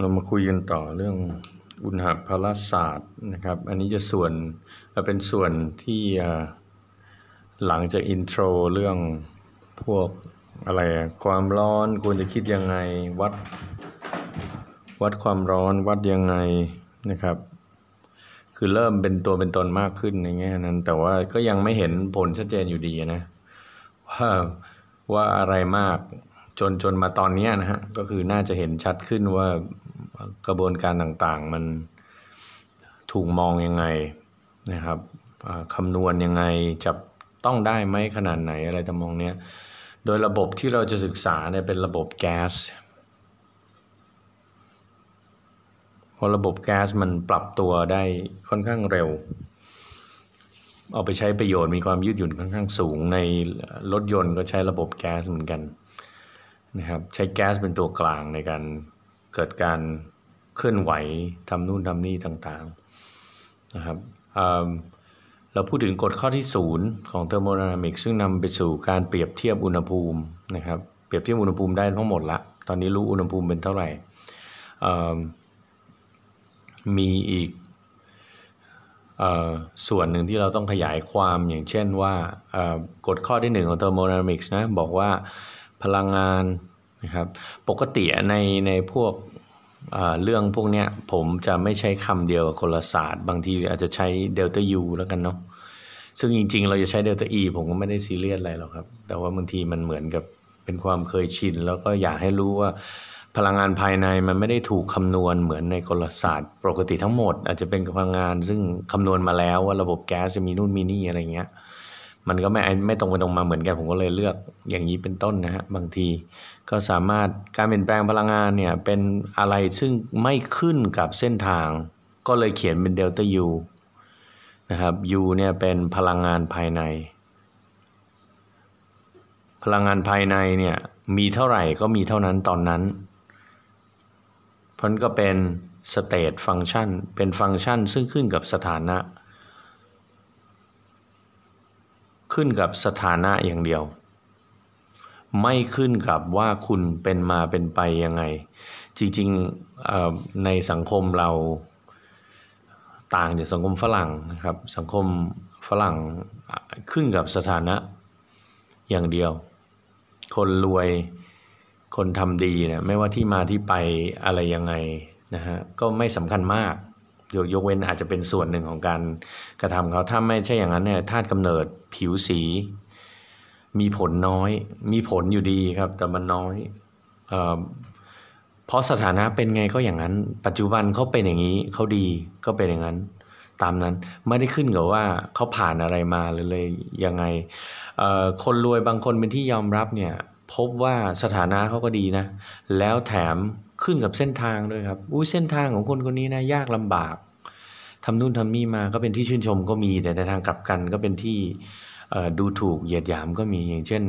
เรามาคุยกันต่อเรื่อง อุณหภาระศาสตร์นะครับอันนี้จะส่วนเป็นส่วนที่หลังจากอินโทรเรื่องพวกอะไรความร้อนควรจะคิดยังไงวัดวัดความร้อนวัดยังไงนะครับ คือเริ่มเป็นตัวเป็นตนมากขึ้นในแง่นั้นแต่ว่าก็ยังไม่เห็นผลชัดเจนอยู่ดีนะว่าว่าอะไรมากจนจนมาตอนนี้นะฮะ ก็คือน่าจะเห็นชัดขึ้นว่ากระบวนการต่างๆมันถูกมองยังไงนะครับคำนวณยังไงจะต้องได้ไหมขนาดไหนอะไรทำนองเนี้ย โดยระบบที่เราจะศึกษาเนี่ยเป็นระบบแก๊สพอระบบแก๊สมันปรับตัวได้ค่อนข้างเร็ว เอาไปใช้ประโยชน์มีความยืดหยุ่นค่อนข้างสูงในรถยนต์ก็ใช้ระบบแก๊สเหมือนกันนะครับใช้แก๊สเป็นตัวกลางในการเกิดการเคลื่อนไหว ทำนู่นทำนี่ ต่างๆนะครับเราพูดถึงกฎข้อที่ 0 ของเทอร์โมไดนามิกซึ่งนำไปสู่การเปรียบเทียบอุณหภูมินะครับเปรียบเทียบอุณหภูมิได้ทั้งหมดละตอนนี้รู้อุณหภูมิเป็นเท่าไหร่ มีอีกส่วนหนึ่งที่เราต้องขยายความอย่างเช่นว่ากฎข้อที่ 1 ของเทอร์โมไดนามิกส์นะบอกว่าพลังงานนะครับปกติในในพวกเรื่องพวกเนี้ยผมจะไม่ใช้คำเดียวกับคนละศาสตร์ บางทีอาจจะใช้เดลต้ายูแล้วกันเนาะซึ่งจริงๆ เราจะใช้เดลต้าอีผมก็ไม่ได้ซีเรียสอะไรหรอกครับ แต่ว่าบางทีมันเหมือนกับเป็นความเคยชิน แล้วก็อยากให้รู้ว่า พลังงานภายในมันไม่ได้ถูกคำนวณเหมือนในกลศาสตร์ ปกติทั้งหมดอาจจะเป็นพลังงาน ซึ่งคำนวณมาแล้วว่าระบบแก๊สจะมีนู่นมีนี่อะไรเงี้ยมันก็ไม่ไม่ตรงไปตรงมาเหมือนกันผมก็เลยเลือกอย่างนี้เป็นต้นนะฮะบางที ก็สามารถการเปลี่ยนแปลงพลังงานเนี่ยเป็นอะไรซึ่งไม่ขึ้นกับเส้นทาง ก็เลยเขียนเป็นเดลต้ายูนะครับยูเนี่ยเป็นพลังงานภายในพลังงานภายในเนี่ยมีเท่าไหร่ก็มีเท่านั้นตอนนั้นเพราันก็เป็นสเตตฟังก์ชันเป็นฟังก์ชัน ซึ่งขึ้นกับสถานะขึ้นกับสถานะอย่างเดียว ไม่ขึ้นกับว่าคุณเป็นมาเป็นไปยังไง จริงๆในสังคมเราต่างจากสังคมฝรั่งนะครับสังคมฝรั่งขึ้นกับสถานะอย่างเดียว คนรวยคนทำดีเนะี่ยไม่ว่าที่มาที่ไปอะไรยังไงนะฮะก็ไม่สำคัญมากยกเว้นอาจจะเป็นส่วนหนึ่งของการกระทำเขาถ้าไม่ใช่อย่างนั้นเนี่ยธาตุกำเนิดผิวสี มีผลน้อย มีผลอยู่ดีครับ แต่มันน้อยเเพราะสถานะเป็นไงก็อย่างนั้นปัจจุบันเขาเป็นอย่างนี้เขาดี ก็เป็นอย่างนั้น ตามนั้นไม่ได้ขึ้นกับว่าเขาผ่านอะไรมาหรือเลยยังไงคนรวยบางคนเป็นที่ยอมรับเนี่ยพบว่าสถานะเขาก็ดีนะ แล้วแถมขึ้นกับเส้นทางด้วยครับอุ้ยเส้นทางของคนคนนี้นะยากลำบากทำนู่นทำนี่มา ก็เป็นที่ชื่นชมก็มี แต่ในทางกลับกันก็เป็นที่ดูถูกเหยียดหยามก็มี อย่างเช่น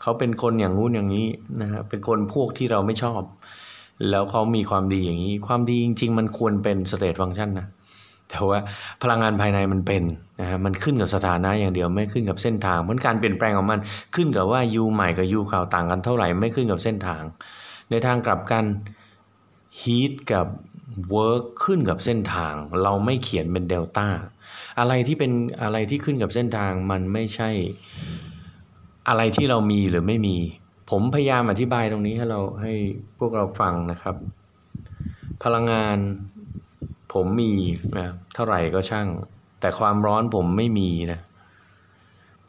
เขาเป็นคนอย่างงู้นอย่างนี้นะฮะเป็นคนพวกที่เราไม่ชอบ แล้วเขามีความดีอย่างนี้ ความดีจริง ๆ มันควรเป็นสเตตฟังก์ชันนะ แต่ว่าพลังงานภายในมันเป็นนะฮะ มันขึ้นกับสถานะอย่างเดียวไม่ขึ้นกับเส้นทางเพราะการเปลี่ยนแปลงของมัน ขึ้นกับว่ายูใหม่กับยูเก่าต่างกันเท่าไหร่ ไม่ขึ้นกับเส้นทาง ในทางกลับกันฮีทกับเวิร์กขึ้นกับเส้นทาง เราไม่เขียนเป็นเดลต้าอะไรที่เป็นอะไรที่ขึ้นกับเส้นทางมันไม่ใช่ อะไรที่เรามีหรือไม่มี ผมพยายาม อธิบายตรงนี้ให้เราให้พวกเราฟังนะครับ พลังงานผมมีนะเท่าไหร่ก็ช่าง แต่ความร้อนผมไม่มีนะ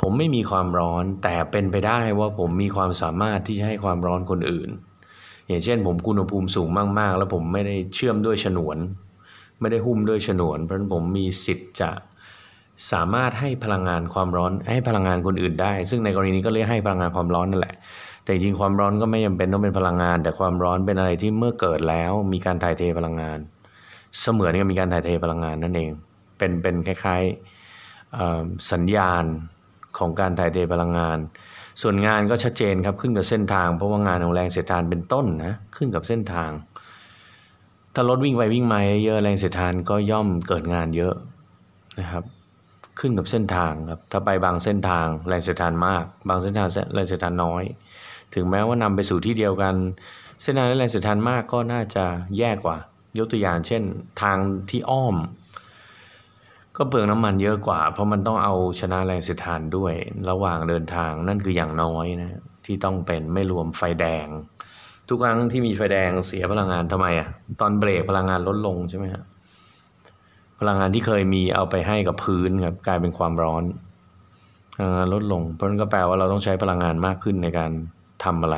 ผมไม่มีความร้อน แต่เป็นไปได้ว่าผมมีความสามารถที่จะให้ความร้อนคนอื่นอย่างเช่นผมอุณหภูมิสูงมากๆ แล้วผมไม่ได้เชื่อมด้วยฉนวน ไม่ได้หุ้มด้วยฉนวน เพราะฉะนั้นผมมีสิทธิ์จะสามารถให้พลังงานความร้อนให้พลังงานคนอื่นได้ ซึ่งในกรณีนี้ก็เรียกให้พลังงานความร้อนนั่นแหละ แต่จริงความร้อนก็ไม่จำเป็นต้องเป็นพลังงาน แต่ความร้อนเป็นอะไรที่เมื่อเกิดแล้วมีการถ่ายเทพลังงาน เสมือนกับมีการถ่ายเทพลังงานนั่นเองเป็นเป็นคล้ายๆสัญญาณของการถ่ายเทพลังงานส่วนงานก็ชัดเจน ครับ ขึ้นกับเส้นทางเพราะว่างานของแรงเสียดทานเป็นต้นนะขึ้นกับเส้นทางถ้ารถวิ่งไปวิ่งมาเยอะแรงเสียดทานก็ย่อมเกิดงานเยอะนะครับ ขึ้นกับเส้นทางครับ ถ้าไปบางเส้นทางแรงเสียดทานมาก บางเส้นทางแรงเสียดทานน้อย ถึงแม้ว่านำไปสู่ที่เดียวกัน เส้นทางและแรงเสียดทานมากก็น่าจะแย่กว่า ยกตัวอย่างเช่น ทางที่อ้อมก็เปลืองน้ำมันเยอะกว่าเพราะมันต้องเอาชนะแรงเสียดทานด้วย ระหว่างเดินทางนั่นคืออย่างน้อยนะ ที่ต้องเป็นไม่รวมไฟแดง ทุกครั้งที่มีไฟแดงเสียพลังงานทำไมอะ่ะตอนเบรกพลังงานลดลงใช่ไหมฮะพลังงานที่เคยมีเอาไปให้กับพื้นครับ กลายเป็นความร้อนพลังงานลดลงเพราะนั้นก็แปลว่าเราต้องใช้พลังงานมากขึ้นในการทำอะไร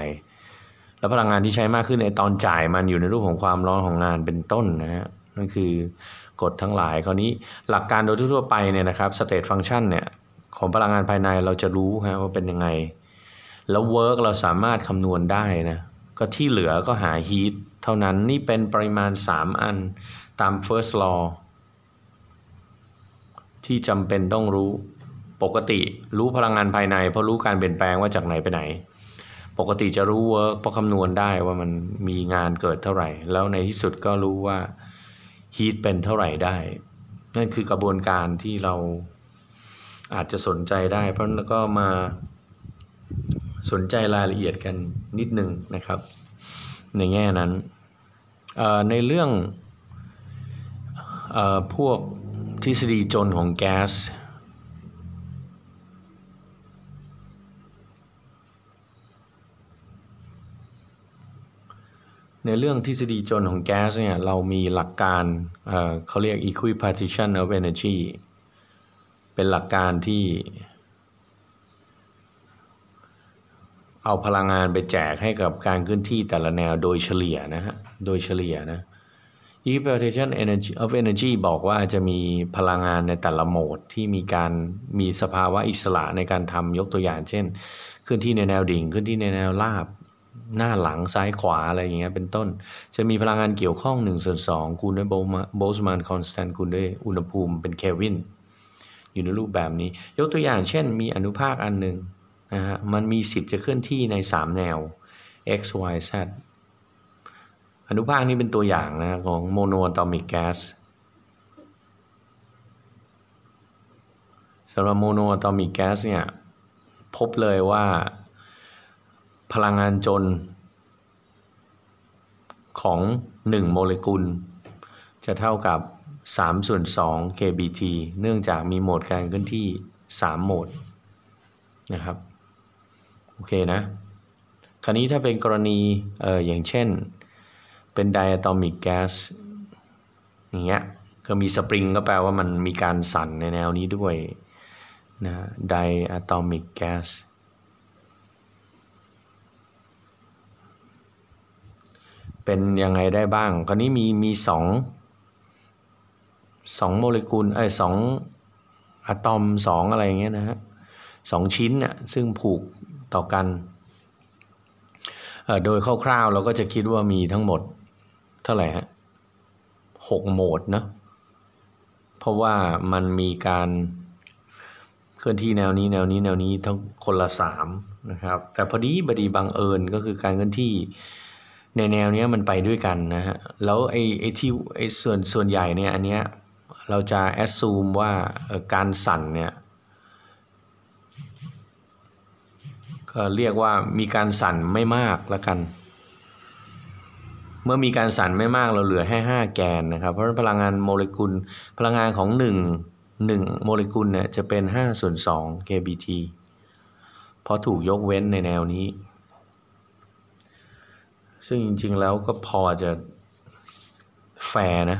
แล้วพลังงานที่ใช้มากขึ้นในตอนจ่ายมันอยู่ในรูปของความร้อนของงานเป็นต้นนะฮะนั่นคือกฎทั้งหลายคราวนี้หลักการโดยทั่วไปเนี่ยนะครับสเตตฟังชันเนี่ย ของพลังงานภายในเราจะรู้ฮะว่าเป็นยังไง แล้วเวิร์กเราสามารถคำนวณได้นะ ก็ที่เหลือก็หาฮีทเท่านั้นนี่เป็นปริมาณ 3 อันตาม first law ที่จำเป็นต้องรู้ปกติรู้พลังงานภายในเพราะรู้การเปลี่ยนแปลงว่าจากไหนไปไหน ปกติจะรู้เวิร์กเพราะคำนวณได้ว่ามันมีงานเกิดเท่าไหร่ แล้วในที่สุดก็รู้ว่าฮีทเป็นเท่าไหร่ได้ นั่นคือกระบวนการที่เราอาจจะสนใจได้เพราะแล้วก็มาสนใจรายละเอียดกันนิดนึงนะครับ ในแง่นั้น ในเรื่องอพวกทฤษฎีจนของแก๊สในเรื่องทฤษฎีจนของแก๊สเนี่ย เรามีหลักการเเขาเรียก equipartition of energy เป็นหลักการที่ เอาพลังงานไปแจกให้กับการเคลื่อนที่แต่ละแนวโดยเฉลี่ยนะฮะโดยเฉลี่ยนะ equipartition energy of energy บอกว่าจะมีพลังงานในแต่ละโหมดที่มีการมีสภาวะอิสระในการทำยกตัวอย่างเช่นเคลื่อนที่ในแนวดิ่งเคลื่อนที่ในแนวราบหน้าหลังซ้ายขวาอะไรอย่างเงี้ยเป็นต้นจะมีพลังงานเกี่ยวข้อง1ส่วน2คูณด้วยโบลซ์มานคอนสแตนต์คูณด้วยอุณหภูมิเป็นเควินอยู่ในรูปแบบนี้ ยกตัวอย่างเช่นมีอนุภาคอันหนึ่งนะฮะมันมีสิทธิ์จะเคลื่อนที่ใน 3 แนว x y z อนุภาคนี้เป็นตัวอย่างนะของโมโนอะตอมิกแก๊สสำหรับโมโนอะตอมิกแก๊สเนี่ยพบเลยว่าพลังงานจนของ 1 โมเลกุล จะเท่ากับ3ส่วน2 kBT เนื่องจากมีโหมดการเคลื่อนที่ 3 โหมดนะครับโอเคนะคราวนี้ถ้าเป็นกรณีเอออย่างเช่นเป็นไดอะตอมิกแก๊สอย่างเงี้ยก็มีสปริงก็แปลว่ามันมีการสั่นในแนวนี้ด้วยนะไดอะตอมิกแก๊สเป็นยังไงได้บ้าง คราวนี้มีมีสองสองโมเลกุลไออสองอะตอมสองอะไรเงี้ยนะฮะสองชิ้นน่ะซึ่งผูกต่อกัน โดยคร่าวๆเราก็จะคิดว่ามีทั้งหมด เท่าไหร่ฮะหกโหมดเนาะเพราะว่ามันมีการเคลื่อนที่แนวนี้แนวนี้ แนวนี้ทั้งคนละสามนะครับ แต่พอดีบดีบังเอิญก็คือการเคลื่อนที่ในแนวเนี้ยมันไปด้วยกันนะฮะ แล้วไอ้ไอ้ที่ไอ้ส่วนส่วนใหญ่เนี่ยอันเนี้ยเราจะแอดซูมว่าการสั่นเนี่ยก็เรียกว่ามีการสั่นไม่มากละกัน เมื่อมีการสั่นไม่มากเราเหลือแค่5แกนนะครับ เพราะพลังงานโมเลกุลพลังงานของ 1 1 โมเลกุลเนี่ยจะเป็น5ส่วน2 kBt เพราะถูกยกเว้นในแนวนี้ซึ่งจริงๆ แล้วก็พอจะแฟร์นะ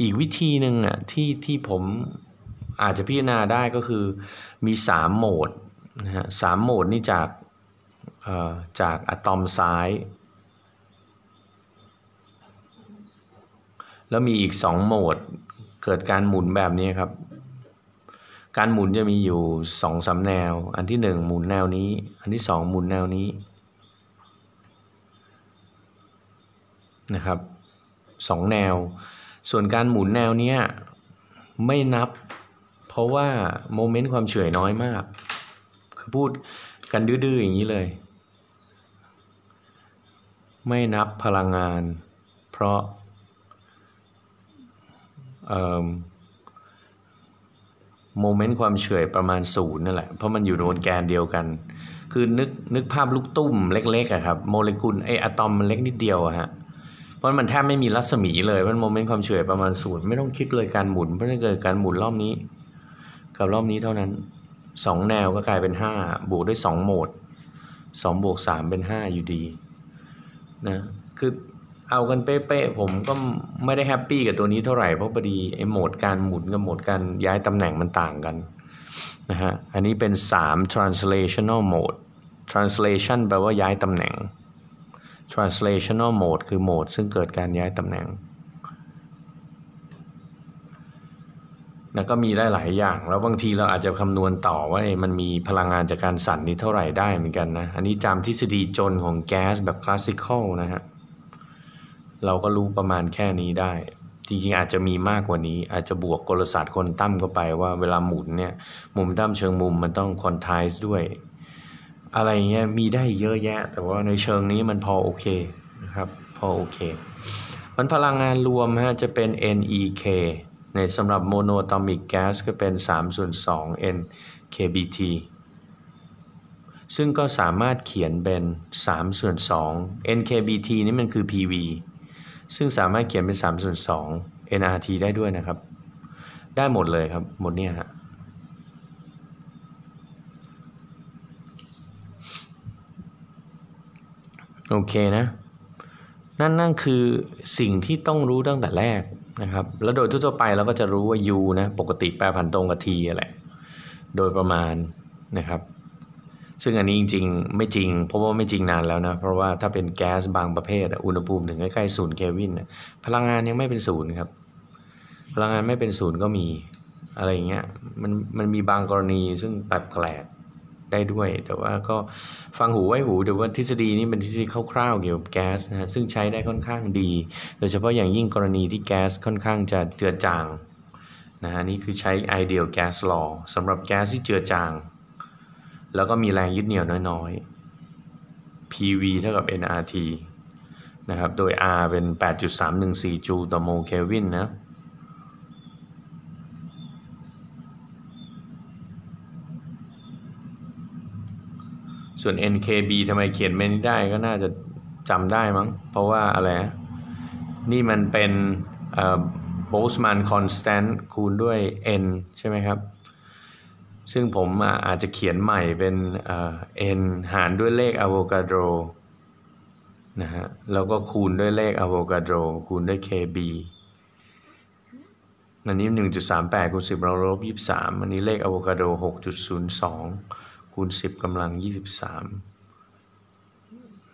อีกวิธีหนึ่งอ่ะที่ที่ผมอาจจะพิจารณาได้ก็คือมี 3 โหมดนะฮะสามโหมดนี่จากจากอะตอมซ้าย แล้วมีอีก 2โหมดเกิดการหมุนแบบนี้ครับ การหมุนจะมีอยู่2อสาแนว อันที่ 1 หมุนแนวนี้ อันที่ 2 หมุนแนวนี้นะครับสองแนว ส่วนการหมุนแนวเนี้ยไม่นับ เพราะว่าโมเมนต์ความเฉื่อยน้อยมาก คือพูดกันดื้อๆอย่างนี้เลย ไม่นับพลังงาน เพราะโมเมนต์ความเฉื่อยประมาณศูนย์นั่นแหละ เพราะมันอยู่โนนแกนเดียวกัน คือนึกนึกภาพลูกตุ้มเล็กๆครับโมเลกุลไออะตอมมันเล็กนิดเดียวอะฮะพราะมันแทบไม่มีรัศมีเลย มันโมเมนต์ความเฉื่อยประมาณศูนย์ไม่ต้องคิดเลยการหมุน เพราะนั้นเกิดการหมุนรอบนี้ กับรอบนี้เท่านั้น 2 แนว ก็กลายเป็น 5 บวกด้วย 2 โหมด2บวก 3 เป็น 5 อยู่ดีนะ คือเอากันเป๊ะๆผมก็ไม่ได้แฮปปี้กับตัวนี้เท่าไหร่ เพราะพอดีไอ้โหมดการหมุนกับโหมดการย้ายตำแหน่งมันต่างกันนะฮะ อันนี้เป็น 3 translational mode translation แปลว่าย้ายตำแหน่ง translational mode คือโหมดซึ่งเกิดการย้ายตำแหน่ง แล้วก็มีได้หลายอย่าง แล้วบางทีเราอาจจะคำนวณต่อว่ามันมีพลังงานจากการสั่นนี้เท่าไหร่ได้เหมือนกันนะ อันนี้จำทฤษฎีจนของแก๊สแบบคลาสสิคอลนะฮะ เราก็รู้ประมาณแค่นี้ได้ จริงๆอาจจะมีมากกว่านี้ อาจจะบวกกลศาสตร์คนตั้มเข้าไปว่า เวลาหมุนเนี่ยมุมตั้มเชิงมุมมันต้องคอนทายส์ด้วยอะไรเงี้ยมีได้เยอะแยะ แต่ว่าในเชิงนี้มันพอโอเคนะครับพอโอเคมันพลังงานรวมฮะจะเป็น NEK ในสำหรับโมโนตอมิกแก๊สก็เป็น3ส่วน2 NKBT ซึ่งก็สามารถเขียนเป็น3ส่วน2 NKBT นี่มันคือ PV ซึ่งสามารถเขียนเป็น3ส่วน2 NRT ได้ด้วยนะครับ ได้หมดเลยครับ หมดเนี่ยฮะโอเคนะนั่นนั่นคือสิ่งที่ต้องรู้ตั้งแต่แรกนะครับแล้วโดยทั่วไปเราก็จะรู้ว่า u นะปกติแปลผันตรงกับ t แหละโดยประมาณนะครับซึ่งอันนี้จริงๆไม่จริง เพราะว่าไม่จริงนานแล้วนะเพราะว่าถ้าเป็นแก๊สบางประเภทอุณหภูมิถึงใกล้ๆศูนย์เควินพลังงานยังไม่เป็นศูนย์ครับพลังงานไม่เป็นศูนย์ก็มีอะไรอย่างเงี้ยมันมันมีบางกรณีซึ่งแปลกแปลกได้ด้วยแต่ว่าก็ฟังหูไว้หูแต่ว่าทฤษฎีนี้เป็นทฤษฎีคร่าวๆ เกี่ยวกับแก๊สนะฮะซึ่งใช้ได้ค่อนข้างดี โดยเฉพาะอย่างยิ่งกรณีที่แก๊สค่อนข้างจะเจือจางนะฮะนี่คือใช้ ideal gas law สำหรับแก๊สที่เจือจาง แล้วก็มีแรงยึดเหนี่ยวน้อยๆ PV เท่ากับ nRT นะครับ โดย R เป็น 8.314 จูล ต่อโมลเคลวิน นะส่วน NKB ทำไมเขียนไม่ได้ก็น่าจะจำได้มั้ง เพราะว่าอะไรนี่มันเป็นโบสแมนคอนสแตนต์คูณด้วย n ใช่ไหมครับ ซึ่งผมอาจจะเขียนใหม่เป็น N นหารด้วยเลขอะโวคาโดนะฮะแล้วก็คูณด้วยเลขอะโวคาโดคูณด้วย KB อันนี้ 1.38คูณ10เราลบ23อันนี้เลขอะโวคาโด6.02คูณ 10กำลัง 23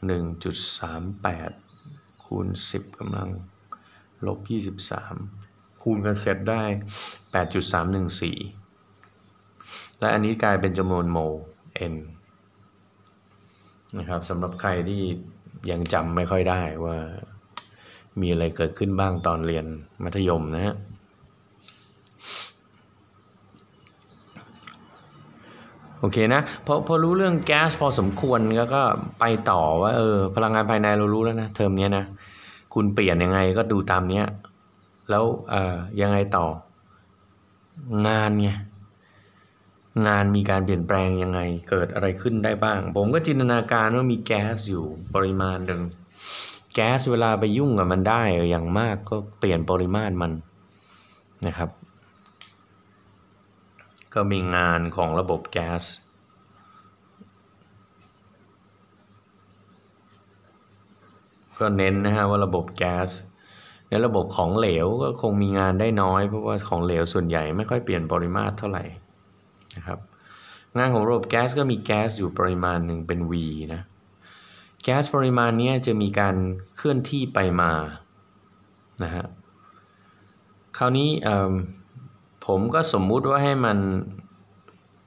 1.38 คูณ 10กำลังลบ23 คูณกันเสร็จได้ 8.314และอันนี้กลายเป็นจำนวนโมล n นะครับสำหรับใครที่ยังจำไม่ค่อยได้ว่า มีอะไรเกิดขึ้นบ้างตอนเรียนมัธยมนะฮะโอเคนะพอพอรู้เรื่องแก๊สพอสมควรแล้วก็ไปต่อว่าเออพลังงานภายในเรารู้แล้วนะเทอมนี้นะคุณเปลี่ยนยังไงก็ดูตามเนี้ยแล้วเออยังไงต่อ งานไงงานมีการเปลี่ยนแปลงยังไงเกิดอะไรขึ้นได้บ้าง ผมก็จินตนาการว่ามีแก๊สอยู่ปริมาณหนึ่งแก๊สเวลาไปยุ่งกับมันได้อย่างมากก็เปลี่ยนปริมาตรมันนะครับก็มีงานของระบบแก๊สก็เน้นนะฮะว่าระบบแก๊สในระบบของเหลวก็คงมีงานได้น้อยเพราะว่าของเหลวส่วนใหญ่ไม่ค่อยเปลี่ยนปริมาตรเท่าไหร่นะครับงานของระบบแก๊สก็มีแก๊สอยู่ปริมาณหนึ่งเป็น V นะแก๊สปริมาณนี้จะมีการเคลื่อนที่ไปมานะฮะคราวนี้ผมก็สมมุติว่าให้มัน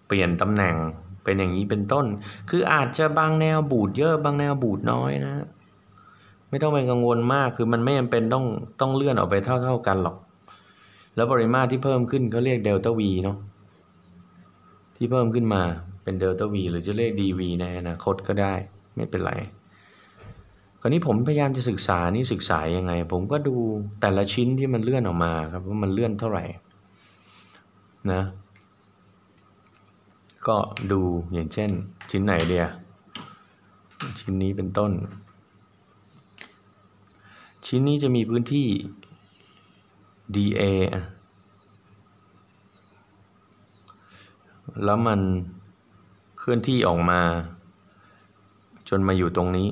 เปลี่ยนตำแหน่งเป็นอย่างนี้เป็นต้น คืออาจจะบางแนวบูดเยอะบางแนวบูดน้อยนะ ไม่ต้องเป็นกังวลมาก คือมันไม่จำเป็นต้องต้องเลื่อนออกไปเท่าๆกันหรอก แล้วปริมาตรที่เพิ่มขึ้นเขาเรียกเดลต้าวีเนาะ ที่เพิ่มขึ้นมาเป็นเดลต้าวีหรือจะเรียกดีวีในอนาคตก็ได้ไม่เป็นไร คราวนี้ผมพยายามจะศึกษานี่ศึกษายังไง ผมก็ดูแต่ละชิ้นที่มันเลื่อนออกมา ครับว่ามันเลื่อนเท่าไหร่นะ ก็ดูอย่างเช่นชิ้นไหนเดียชิ้นนี้เป็นต้น ชิ้นนี้จะมีพื้นที่ DA แล้วมันเคลื่อนที่ออกมาจนมาอยู่ตรงนี้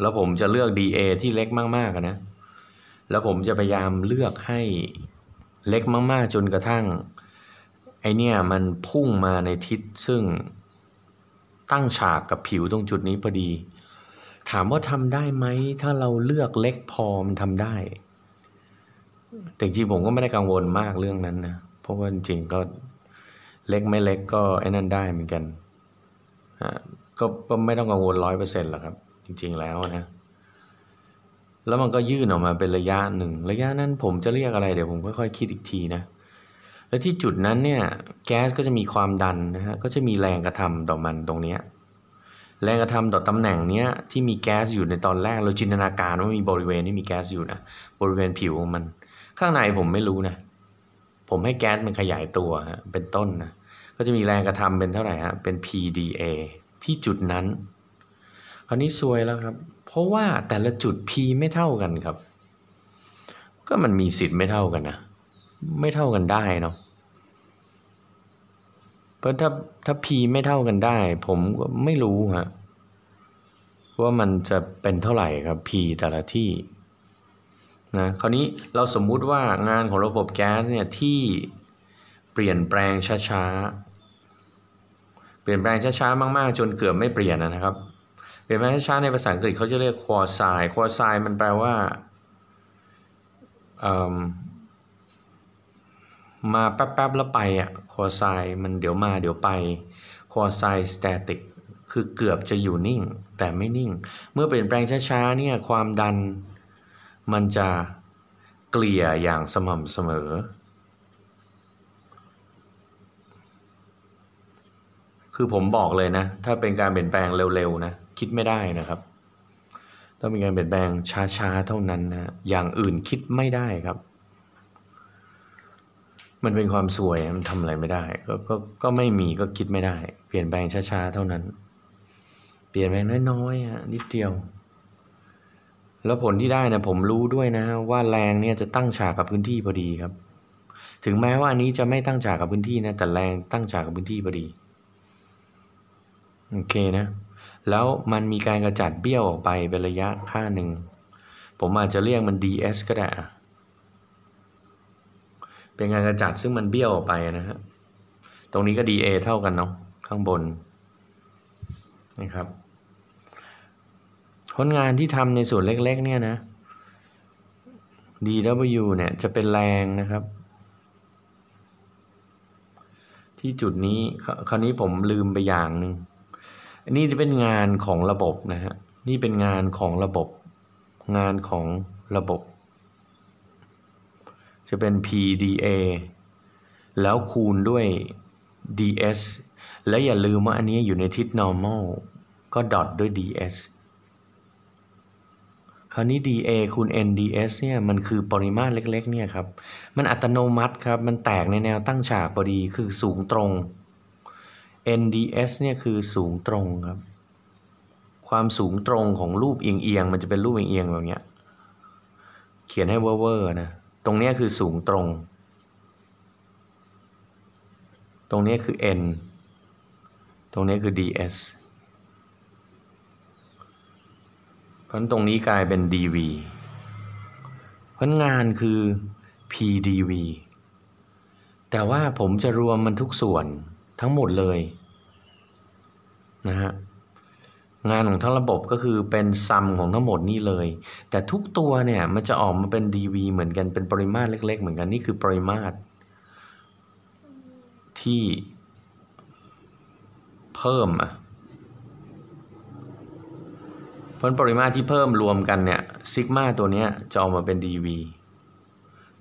แล้วผมจะเลือก DA ที่เล็กมากๆนะ แล้วผมจะพยายามเลือกให้เล็กมากๆจนกระทั่งไอเนี่ยมันพุ่งมาในทิศซึ่งตั้งฉากกับผิวตรงจุดนี้พอดี ถามว่าทำได้ไหมถ้าเราเลือกเล็กพอมันทำได้ แต่จริงผมก็ไม่ได้กังวลมากเรื่องนั้นนะ เพราะว่าจริงก็เล็กไม่เล็กก็ไอ้นั่นได้เหมือนกัน ก็ไม่ต้องกังวลร้อยเปอร์เซ็นต์หรอกครับจริงๆแล้วนะ แล้วมันก็ยื่นออกมาเป็นระยะหนึ่งระยะนั้นผมจะเรียกอะไรเดี๋ยวผมค่อยๆคิดอีกทีนะและที่จุดนั้นเนี่ยแก๊สก็จะมีความดัน นะฮะ ก็จะมีแรงกระทำต่อมันตรงนี้แรงกระทำต่อตำแหน่งเนี้ยที่มีแก๊สอยู่ในตอนแรกเราจินตนาการว่ามีบริเวณที่มีแก๊สอยู่นะบริเวณผิวของมัน ข้างในผมไม่รู้นะ ผมให้แก๊สมันขยายตัวฮะเป็นต้นนะก็จะมีแรงกระทำเป็นเท่าไหร่ฮะเป็น PDA ที่จุดนั้น คราวนี้ซวยแล้วครับ เพราะว่าแต่ละจุด P ไม่เท่ากันครับ ก็มันมีสิทธิ์ไม่เท่ากันนะไม่เท่ากันได้เนาะ เพราะถ้าถ้า p ไม่เท่ากันได้ ผมก็ไม่รู้ฮะว่ามันจะเป็นเท่าไหร่ครับ p แต่ละที่นะคราวนี้เราสมมุติว่างานของระบบแก๊สเนี่ยที่เปลี่ยนแปลงช้าๆเปลี่ยนแปลงช้าๆมากๆ จนเกือบไม่เปลี่ยนนะครับเปลี่ยนแปลงช้าๆในภาษาอังกฤษเขาจะเรียกควอไซควอไซมันแปลว่ามาแป๊บๆแล้วไปอ่ะคอไซมันเดี๋ยวมาเดี๋ยวไปคอไซสแตติกคือเกือบจะอยู่นิ่ง แต่ไม่นิ่ง เมื่อเปลี่ยนแปลงช้าๆเนี่ยความดันมันจะเกลี่ยอย่างสม่ำเสมอ คือผมบอกเลยนะ ถ้าเป็นการเปลี่ยนแปลงเร็วๆนะคิดไม่ได้นะครับ ต้องมีการเปลี่ยนแปลงช้าๆเท่านั้นนะ อย่างอื่นคิดไม่ได้ครับมันเป็นความสวยมันทำอะไรไม่ได้ก็ก็ก็ไม่มีก็คิดไม่ได้ เปลี่ยนแปลงช้าๆ เท่านั้น เปลี่ยนแปลงน้อยๆนิดเดียว แล้วผลที่ได้นะผมรู้ด้วยนะ ว่าแรงเนี่ยจะตั้งฉากกับพื้นที่พอดีครับ ถึงแม้ว่าอันนี้จะไม่ตั้งฉากกับพื้นที่นะแต่แรงตั้งฉากกับพื้นที่พอดีโอเคนะ แล้วมันมีการกระจัดเบี้ยวออกไปเป็นระยะค่าหนึ่ง ผมอาจจะเรียกมัน DS ก็ได้เป็นงานกระจัดซึ่งมันเบี้ยวออกไปนะฮะ ตรงนี้ก็ dA เท่ากันเนาะข้างบนนะครับ ผลงานที่ทำในส่วนเล็ก ๆ เนี่ยนะ DW เนี่ยจะเป็นแรงนะครับ ที่จุดนี้ คราวนี้ผมลืมไปอย่างหนึ่งอันนี้เป็นงานของระบบนะฮะ นี่เป็นงานของระบบ งานของระบบจะเป็น PDA แล้วคูณด้วย ds และอย่าลืมว่าอันนี้อยู่ในทิศ normal ก็ดอทด้วย ds คราวนี้ dA คูณ nds เนี่ย มันคือปริมาตรเล็กๆเนี่ยครับ มันอัตโนมัติครับ มันแตกในแนวตั้งฉากพอดี คือสูงตรง nds เนี่ยคือสูงตรงครับ ความสูงตรงของรูปเอียงๆ มันจะเป็นรูปเอียงๆแบบเนี้ย เขียนให้เวอร์ๆนะตรงนี้คือสูงตรง ตรงนี้คือ n ตรงนี้คือ ds เพราะตรงนี้กลายเป็น dv เพราะงานคือ pdv แต่ว่าผมจะรวมมันทุกส่วนทั้งหมดเลยนะฮะงานของทั้งระบบก็คือเป็นซัมของทั้งหมดนี่เลย แต่ทุกตัวเนี่ยมันจะออกมาเป็น dv เหมือนกันเป็นปริมาตรเล็กๆเหมือนกันนี่คือปริมาตร ที่เพิ่มอะเพราะปริมาตรที่เพิ่มรวมกันเนี่ยซิกมาตัวนี้จะออกมาเป็น dv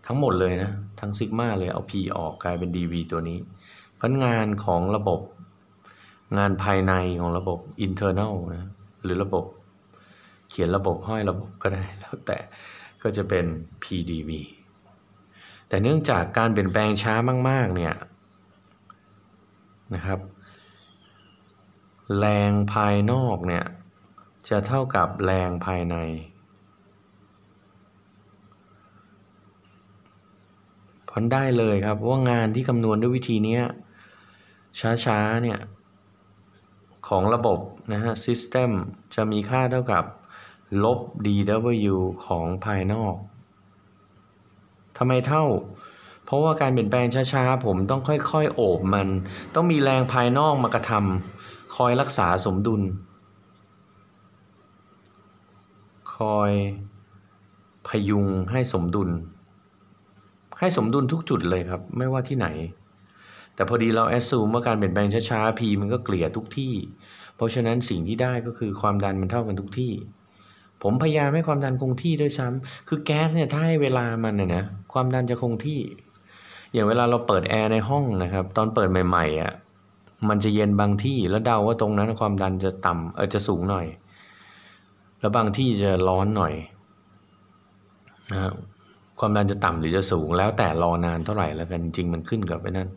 ทั้งหมดเลยนะทั้งซิกมาเลยเอา p ออกกลายเป็น dv ตัวนี้เพราะงานของระบบงานภายในของระบบ internal นะ หรือระบบเขียนระบบห้อยระบบก็ได้แล้วแต่ก็จะเป็น PDB แต่เนื่องจากการเปลี่ยนแปลงช้ามากๆ เนี่ย นะครับ แรงภายนอกเนี่ย จะเท่ากับแรงภายในพ้นได้เลยครับว่างานที่คำนวณด้วยวิธีนี้ช้าๆ เนี่ยของระบบ นะฮะ system จะมีค่าเท่ากับลบ dw ของภายนอก ทำไมเท่า เพราะว่าการเปลี่ยนแปลงช้าๆ ผมต้องค่อยๆ โอบมัน ต้องมีแรงภายนอกมากระทำ คอยรักษาสมดุล คอยพยุงให้สมดุล ให้สมดุลทุกจุดเลยครับ ไม่ว่าที่ไหนแต่พอดีเราแอสซูมว่าการเปลี่ยนแปลงช้าๆ P มันก็เกลี่ยทุกที่ เพราะฉะนั้นสิ่งที่ได้ก็คือความดันมันเท่ากันทุกที่ ผมพยายามให้ความดันคงที่ด้วยซ้ำ คือแก๊สเนี่ยถ้าให้เวลามันน่ยนะ ความดันจะคงที่ อย่างเวลาเราเปิดแอร์ในห้องนะครับ ตอนเปิดใหม่ๆอะ่ะ มันจะเย็นบางที่แล้วเดาว่าตรงนั้นความดันจะต่ำเออจะสูงหน่อย แล้วบางที่จะร้อนหน่อยนะ ความดันจะต่ำหรือจะสูง แล้วแต่รอนานเท่าไหร่แล้วกันจริงมันขึ้นกับไปนั่น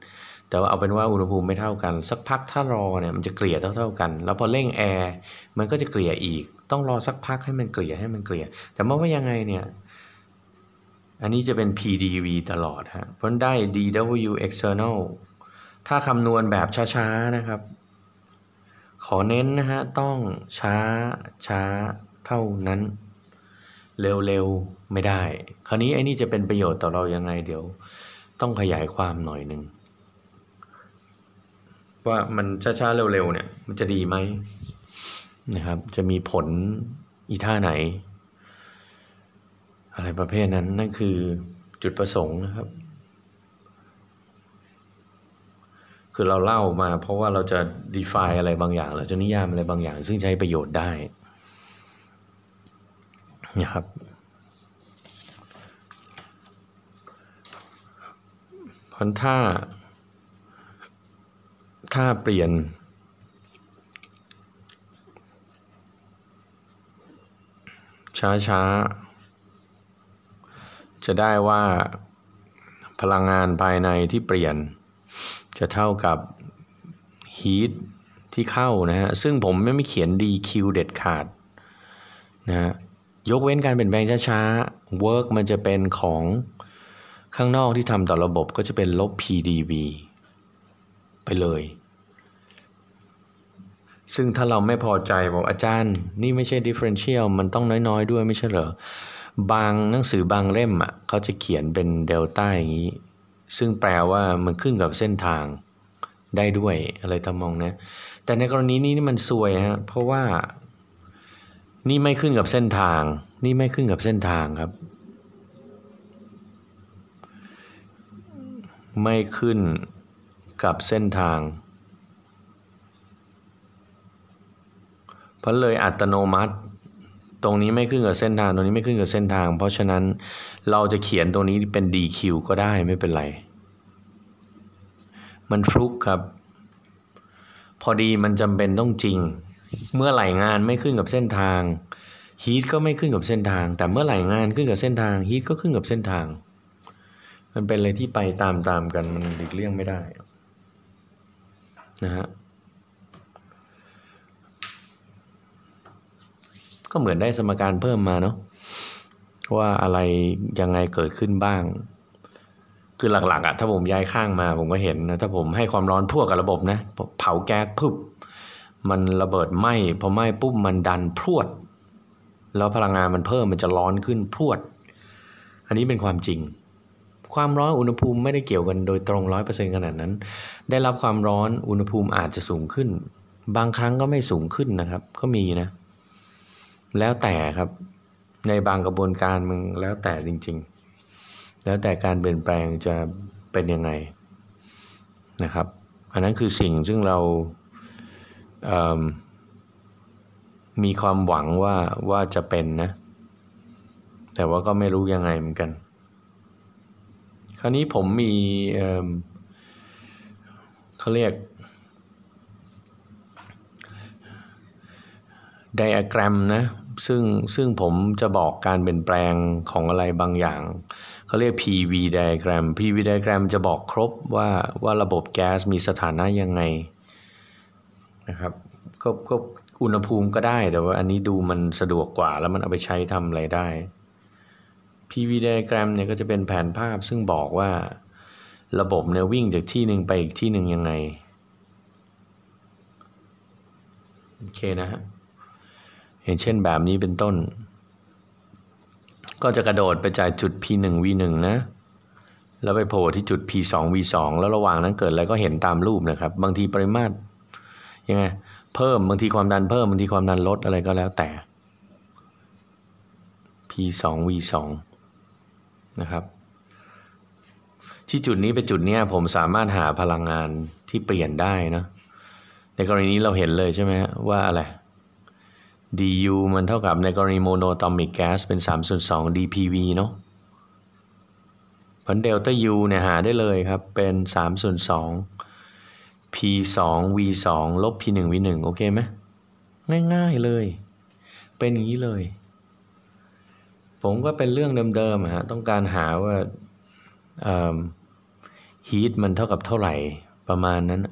แต่ว่าเอาเป็นว่าอุณหภูมิไม่เท่ากัน สักพักถ้ารอเนี่ยมันจะเกลี่ยเท่า ๆกัน แล้วพอเร่งแอร์มันก็จะเกลี่ยอีก ต้องรอสักพักให้มันเกลี่ยให้มันเกลี่ยแต่ม่ว่ายังไงเนี่ย อันนี้จะเป็น PDV ตลอด ฮะเพราะได้ DW external ถ้าคำนวณแบบช้าๆ นะครับ ขอเน้นนะฮะ ต้องช้าช้าเท่านั้น เร็ว ๆ ไม่ได้ คราวนี้ไอ้นี่จะเป็นประโยชน์ต่อเรายังไงเดี๋ยว ต้องขยายความหน่อยหนึ่งว่ามันช้าๆเร็วๆเนี่ย มันจะดีไหมนะครับ จะมีผลอีท่าไหน อะไรประเภทนั้นนั่นคือจุดประสงค์นะครับ คือเราเล่ามาเพราะว่าเราจะ define อะไรบางอย่างเราจะนิยามอะไรบางอย่าง ซึ่งใช้ประโยชน์ได้นะครับเพราะท่าค่าเปลี่ยน ช้าช้าจะได้ว่าพลังงานภายในที่เปลี่ยน จะเท่ากับ ฮีทที่เข้านะฮะ ซึ่งผมไม่เขียน DQ เด็ดขาดนะฮะ ยกเว้นการเปลี่ยนแปลงช้าๆ work มันจะเป็นของข้างนอกที่ทำต่อระบบก็จะเป็นลบ PDV ไปเลยซึ่งถ้าเราไม่พอใจบอกอาจารย์ นี่ไม่ใช่ differential มันต้องน้อย ๆ ด้วยไม่ใช่เหรอบางหนังสือบางเล่มอ่ะเขาจะเขียนเป็นเดลต้าอย่างนี้ ซึ่งแปลว่ามันขึ้นกับเส้นทางได้ด้วยอะไรทำมองนะแต่ในกรณีนี้นี่มันซวยฮะเพราะว่า นี่ไม่ขึ้นกับเส้นทาง นี่ไม่ขึ้นกับเส้นทางครับ ไม่ขึ้นกับเส้นทางราะเลยอัตโนมัติ ตรงนี้ไม่ขึ้นกับเส้นทาง ตรงนี้ไม่ขึ้นกับเส้นทาง เพราะฉะนั้นเราจะเขียนตรงนี้เป็น DQ ก็ได้ไม่เป็นไร มันฟลุกครับ พอดีมันจำเป็นต้องจริง เมื่อไหลงานไม่ขึ้นกับเส้นทางฮีทก็ไม่ขึ้นกับเส้นทางแต่เมื่อไหลงานขึ้นกับเส้นทางฮีทก็ขึ้นกับเส้นทางมันเป็นอะไรที่ไปตามๆกันมันหลีกเลี่ยงไม่ได้ นะฮะก็เหมือนได้สมการเพิ่มมาเนาะว่าอะไรยังไงเกิดขึ้นบ้าง คือหลักๆอะ่ะถ้าผมย้ายข้างมาผมก็เห็นนะถ้าผมให้ความร้อนพุ่วกับระบบนะ เผาแก๊สปุ๊บมันระเบิดไหม้พอไหม้ปุ๊บมันดันพรวด แล้วพลังงานมันเพิ่มมันจะร้อนขึ้นพรวด อันนี้เป็นความจริง ความร้อนอุณหภูมิไม่ได้เกี่ยวกันโดยตรงร้อยเปอร์เซ็นต์ขนาดนั้น ได้รับความร้อนอุณหภูมิอาจจะสูงขึ้น บางครั้งก็ไม่สูงขึ้นนะครับ ก็มีนะแล้วแต่ครับ ในบางกระบวนการมึงแล้วแต่จริงๆ แล้วแต่การเปลี่ยนแปลงจะเป็นยังไงนะครับ อันนั้นคือสิ่งซึ่งเราเมีความหวังว่าว่าจะเป็นนะ แต่ว่าก็ไม่รู้ยังไงเหมือนกัน คราวนี้ผมมีเเขาเรียกไดอะแกรม นะซึ่งซึ่งผมจะบอกการเปลี่ยนแปลงของอะไรบางอย่าง เขาเรียก PV diagram PV diagram จะบอกครบว่าว่าระบบแก๊สมีสถานะยังไงนะครับก็ก็อุณหภูมิก็ได้ แต่ว่าอันนี้ดูมันสะดวกกว่า แล้วมันเอาไปใช้ทำอะไรได้ PV diagram เนี่ยก็จะเป็นแผนภาพ ซึ่งบอกว่าระบบเนี่ยวิ่งจากที่หนึ่งไปอีกที่หนึ่งยังไง โอเคนะฮะอย่างเช่นแบบนี้เป็นต้น ก็จะกระโดดไปจ่ายจุด P1 V1 นะ แล้วไปโผล่ที่จุด P2 V2 แล้วระหว่างนั้นเกิดอะไรก็เห็นตามรูปนะครับ บางทีปริมาตรยังไงเพิ่มบางทีความดันเพิ่มบางทีความดันลดอะไรก็แล้วแต่ P2 V2 นะครับ ที่จุดนี้ไปจุดนี้ผมสามารถหาพลังงานที่เปลี่ยนได้นะ ในกรณีนี้เราเห็นเลยใช่ไหมว่าอะไร du มันเท่ากับในกรณีโมโนตอมิกแก๊สเป็น 3 ส่วน 2 dpv เนาะผลเดลต้า u เนี่ยหาได้เลยครับ เป็น 3 ส่วน 2 p 2 v 2ลบ p 1 v 1โอเคไหมง่ายๆเลย เป็นอย่างนี้เลย ผมก็เป็นเรื่องเดิมๆฮะต้องการหาว่าฮีทมันเท่ากับเท่าไหร่ประมาณนั้น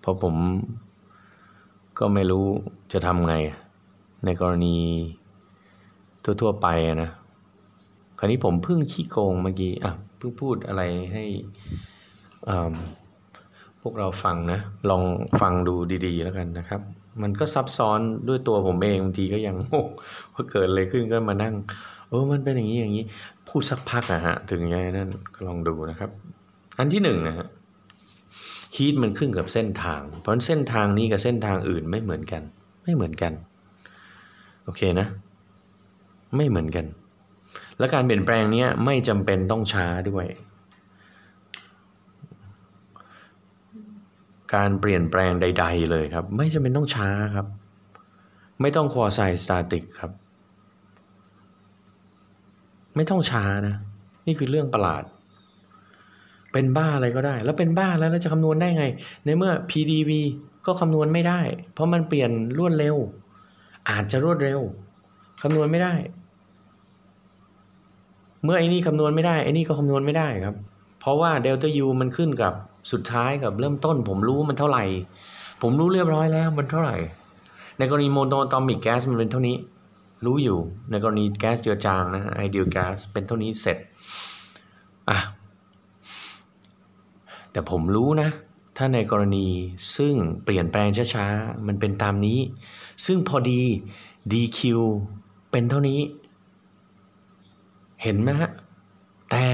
เพราะผมก็ไม่รู้จะทำไงในกรณีทั่วๆไปนะ คราวนี้ผมเพิ่งขี้โกงเมื่อกี้ อ่ะเพิ่งพูดอะไรให้ พวกเราฟังนะ ลองฟังดูดีๆแล้วกันนะครับ มันก็ซับซ้อนด้วยตัวผมเองบางทีก็ยังงงว่าเกิดอะไรขึ้นก็มานั่งเออมันเป็นอย่างนี้อย่างนี้ พูดสักพักอะฮะ ถึงยังไงนั่นก็ลองดูนะครับ อันที่หนึ่งนะฮะฮีทมันขึ้นกับเส้นทาง เพราะเส้นทางนี้กับเส้นทางอื่นไม่เหมือนกัน ไม่เหมือนกันโอเคนะ ไม่เหมือนกัน และการเปลี่ยนแปลงนี้ไม่จำเป็นต้องช้าด้วย การเปลี่ยนแปลงใด ๆ เลยครับ ไม่จำเป็นต้องช้าครับ ไม่ต้องคอไซสตาติกครับ ไม่ต้องช้านะ นี่คือเรื่องประหลาดเป็นบ้าอะไรก็ได้ แล้วเป็นบ้าแล้วเราจะคำนวณได้ไง ในเมื่อ p d V ก็คำนวณไม่ได้ เพราะมันเปลี่ยนรวดเร็ว อาจจะรวดเร็ว คำนวณไม่ได้ เมื่อไอ้นี่คำนวณไม่ได้ ไอ้นี่ก็คำนวณไม่ได้ครับ เพราะว่าเดลต้ายูมันขึ้นกับสุดท้ายกับ เริ่มต้น ผมรู้มันเท่าไหร่ ผมรู้เรียบร้อยแล้วมันเท่าไหร่ ในกรณีโมโนตอมิกแก๊สมันเป็นเท่านี้ รู้อยู่ ในกรณีแก๊สเจือจางนะไอเดียแก๊สเป็นเท่านี้เสร็จ อ่ะแต่ผมรู้นะ ถ้าในกรณีซึ่งเปลี่ยนแปลงช้าๆ มันเป็นตามนี้ ซึ่งพอดี DQ เป็นเท่านี้ เห็นไหมฮะ แต่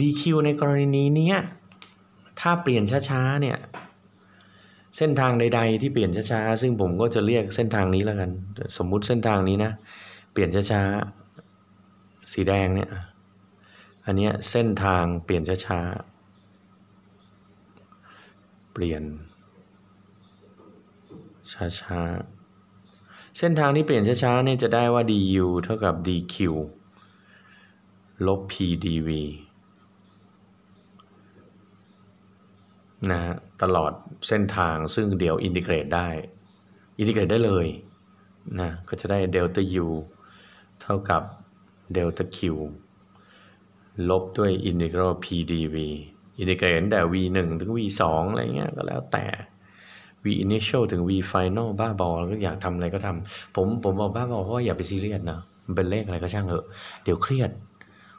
DQ ในกรณีนี้ ถ้าเปลี่ยนช้าๆ เนี่ย เส้นทางใด ๆ ที่เปลี่ยนช้าๆ ซึ่งผมก็จะเรียกเส้นทางนี้แล้วกัน สมมุติเส้นทางนี้นะ เปลี่ยนช้าๆ สีแดงเนี่ยอันนี้เส้นทางเปลี่ยนช้าๆ เปลี่ยน ช้าๆ เส้นทางที่เปลี่ยนช้าๆนี่จะได้ว่า du เท่ากับ dq ลบ pdv นะตลอดเส้นทางซึ่งเดี๋ยวอินทิเกรตได้ อินทิเกรตได้เลยนะก็จะได้เดลต้า u เท่ากับเดลต้า q ลบด้วยอินทิกรัล p dv อินทิเกรตแต่ v 1ถึง v 2อะไรเงี้ยก็แล้วแต่ v initial ถึง v final บ้าบอลก็อยากทำอะไรก็ทำผมผมบอกบ้าบอเพราะอย่าไปซีเรียสนะมันเป็นเลขอะไรก็ช่างเถอะ เดี๋ยวเครียด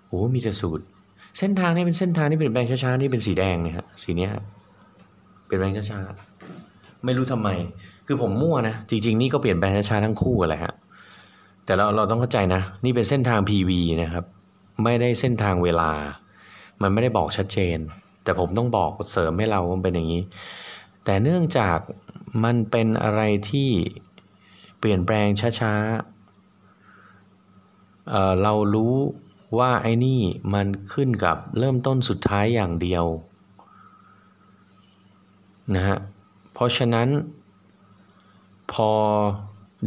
โอ้มีแต่สูตร เส้นทางนี่เป็นเส้นทางที่เปลี่ยนแปลงช้าๆ นี่เป็นสีแดงเนี่ยฮะสีเนี้ยเปลี่ยนแปลงช้าๆ ไม่รู้ทำไม คือผมมั่วนะ จริงๆนี่ก็เปลี่ยนแปลงช้าๆทั้งคู่อะไแหละฮะแต่เราเราต้องเข้าใจนะ นี่เป็นเส้นทาง PV นะครับไม่ได้เส้นทางเวลา มันไม่ได้บอกชัดเจน แต่ผมต้องบอกเสริมให้เราเป็นอย่างนี้ แต่เนื่องจากมันเป็นอะไรที่เปลี่ยนแปลงช้าๆเเรารู้ว่าไอ้นี่ มันขึ้นกับเริ่มต้นสุดท้ายอย่างเดียว นะฮะ เพราะฉะนั้นพอ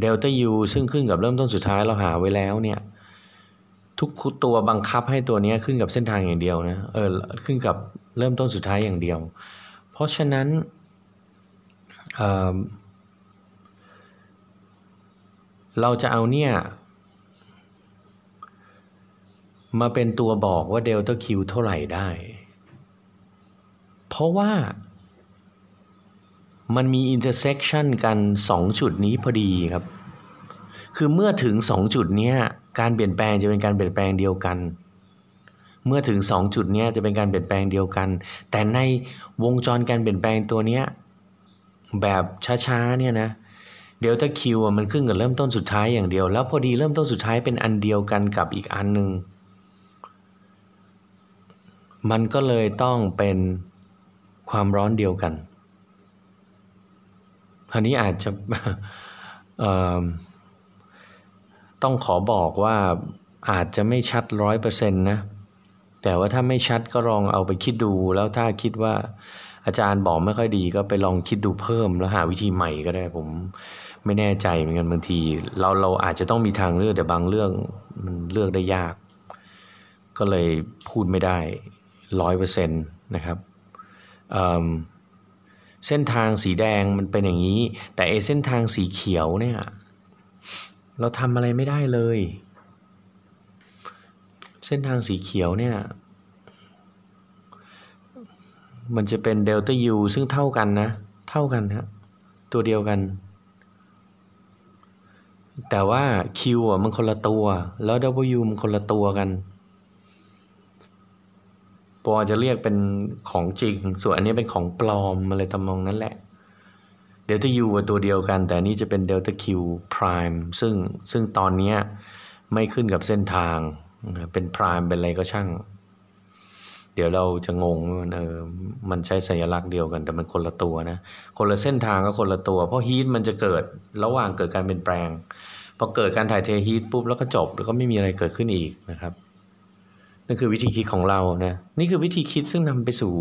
เดลต้ายูซึ่งขึ้นกับเริ่มต้นสุดท้ายเราหาไว้แล้วเนี่ยทุกตัวบังคับให้ตัวนี้ขึ้นกับเส้นทางอย่างเดียวนะเออขึ้นกับเริ่มต้นสุดท้ายอย่างเดียว เพราะฉะนั้นเเราจะเอาเนี่ย มาเป็นตัวบอกว่าเดลต้าคิวเท่าไหร่ได้ เพราะว่ามันมีอินเตอร์เซ็กชันกัน2จุดนี้พอดีครับคือเมื่อถึง 2 จุดนี้การเปลี่ยนแปลงจะเป็นการเปลี่ยนแปลงเดียวกัน เมื่อถึง2จุดนี้จะเป็นการเปลี่ยนแปลงเดียวกัน แต่ในวงจรการเปลี่ยนแปลงตัวนี้แบบช้าๆเนี่ยนะ เดลต้าคิวมันขึ้นกับเริ่มต้นสุดท้ายอย่างเดียว แล้วพอดีเริ่มต้นสุดท้ายเป็นอันเดียวกันกับอีกอันหนึ่ง มันก็เลยต้องเป็นความร้อนเดียวกันทีนี้อาจจะต้องขอบอกว่าอาจจะไม่ชัดร้อยเปอร์เซ็นต์นะ แต่ว่าถ้าไม่ชัดก็ลองเอาไปคิดดู แล้วถ้าคิดว่าอาจารย์บอกไม่ค่อยดีก็ไปลองคิดดูเพิ่มแล้วหาวิธีใหม่ก็ได้ผมไม่แน่ใจเหมือนกันบางทีเราเราอาจจะต้องมีทางเลือกแต่บางเรื่องมันเลือกได้ยาก ก็เลยพูดไม่ได้ร้อยเปอร์เซ็นต์นะครับเเส้นทางสีแดงมันเป็นอย่างนี้ แต่เอเส้นทางสีเขียวเนี่ยเราทำอะไรไม่ได้เลย เส้นทางสีเขียวเนี่ย มันจะเป็นเดลต้ายูซึ่งเท่ากันนะ เท่ากันฮนะตัวเดียวกัน แต่ว่า Q อ่ะมันคนละตัวแล้ว W มันคนละตัวกันปอจะเรียกเป็นของจริงส่วนอันนี้เป็นของปลอม อะไรตำนองนั้นแหละเดลต้ายูตัวเดียวกัน แต่นี้จะเป็นเดลต้าคิวไพรม์ซึ่งซึ่งตอนนี้ไม่ขึ้นกับเส้นทางเป็นไพรม์เป็นอะไรก็ช่าง เดี๋ยวเราจะงงมันเออมันใช้สัญลักษณ์เดียวกันแต่มันคนละตัวนะคนละเส้นทางก็คนละตัว เพราะฮีทมันจะเกิดระหว่างเกิดการเปลี่ยนแปลงพอเกิดการถ่ายเทฮีทปุ๊บแล้วก็จบแล้วก็ไม่มีอะไรเกิดขึ้นอีกนะครับนั่นคือวิธีคิดของเรานะนี่คือวิธีคิดซึ่งนำไปสู่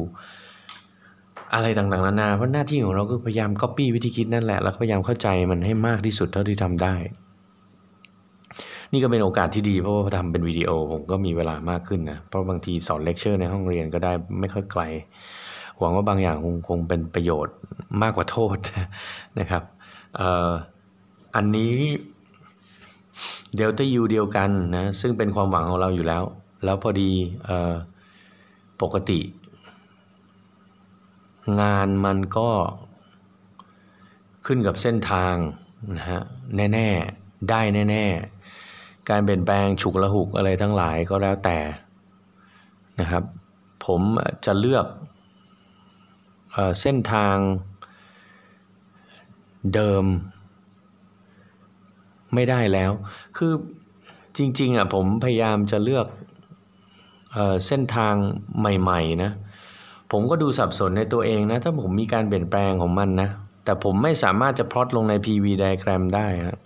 อะไรต่าง ๆ นานา เพราะหน้าที่ของเราก็พยายามก๊อปปี้วิธีคิดนั่นแหละ แล้วพยายามเข้าใจมันให้มากที่สุดเท่าที่ทำได้ นี่ก็เป็นโอกาสที่ดีเพราะว่าทำเป็นวิดีโอ ผมก็มีเวลามากขึ้นนะ เพราะบางทีสอนเลคเชอร์ในห้องเรียนก็ได้ไม่ค่อยไกล หวังว่าบางอย่างคงคงเป็นประโยชน์มากกว่าโทษนะครับ อันนี้ เดลต้ายูเดียวกันนะซึ่งเป็นความหวังของเราอยู่แล้ว แล้วพอดีปกติงานมันก็ขึ้นกับเส้นทางนะฮะแน่ ๆ ได้แน่ ๆ การเปลี่ยนแปลงฉุกละหุกอะไรทั้งหลายก็แล้วแต่นะครับ ผมจะเลือกเเส้นทางเดิม ไม่ได้แล้ว คือจริงๆอ่ะผมพยายามจะเลือกเอเส้นทางใหม่ ๆนะผมก็ดูสับสนในตัวเองนะ ถ้าผมมีการเปลี่ยนแปลงของมันนะแต่ผมไม่สามารถจะพลอตลงใน PV diagram ได้ับ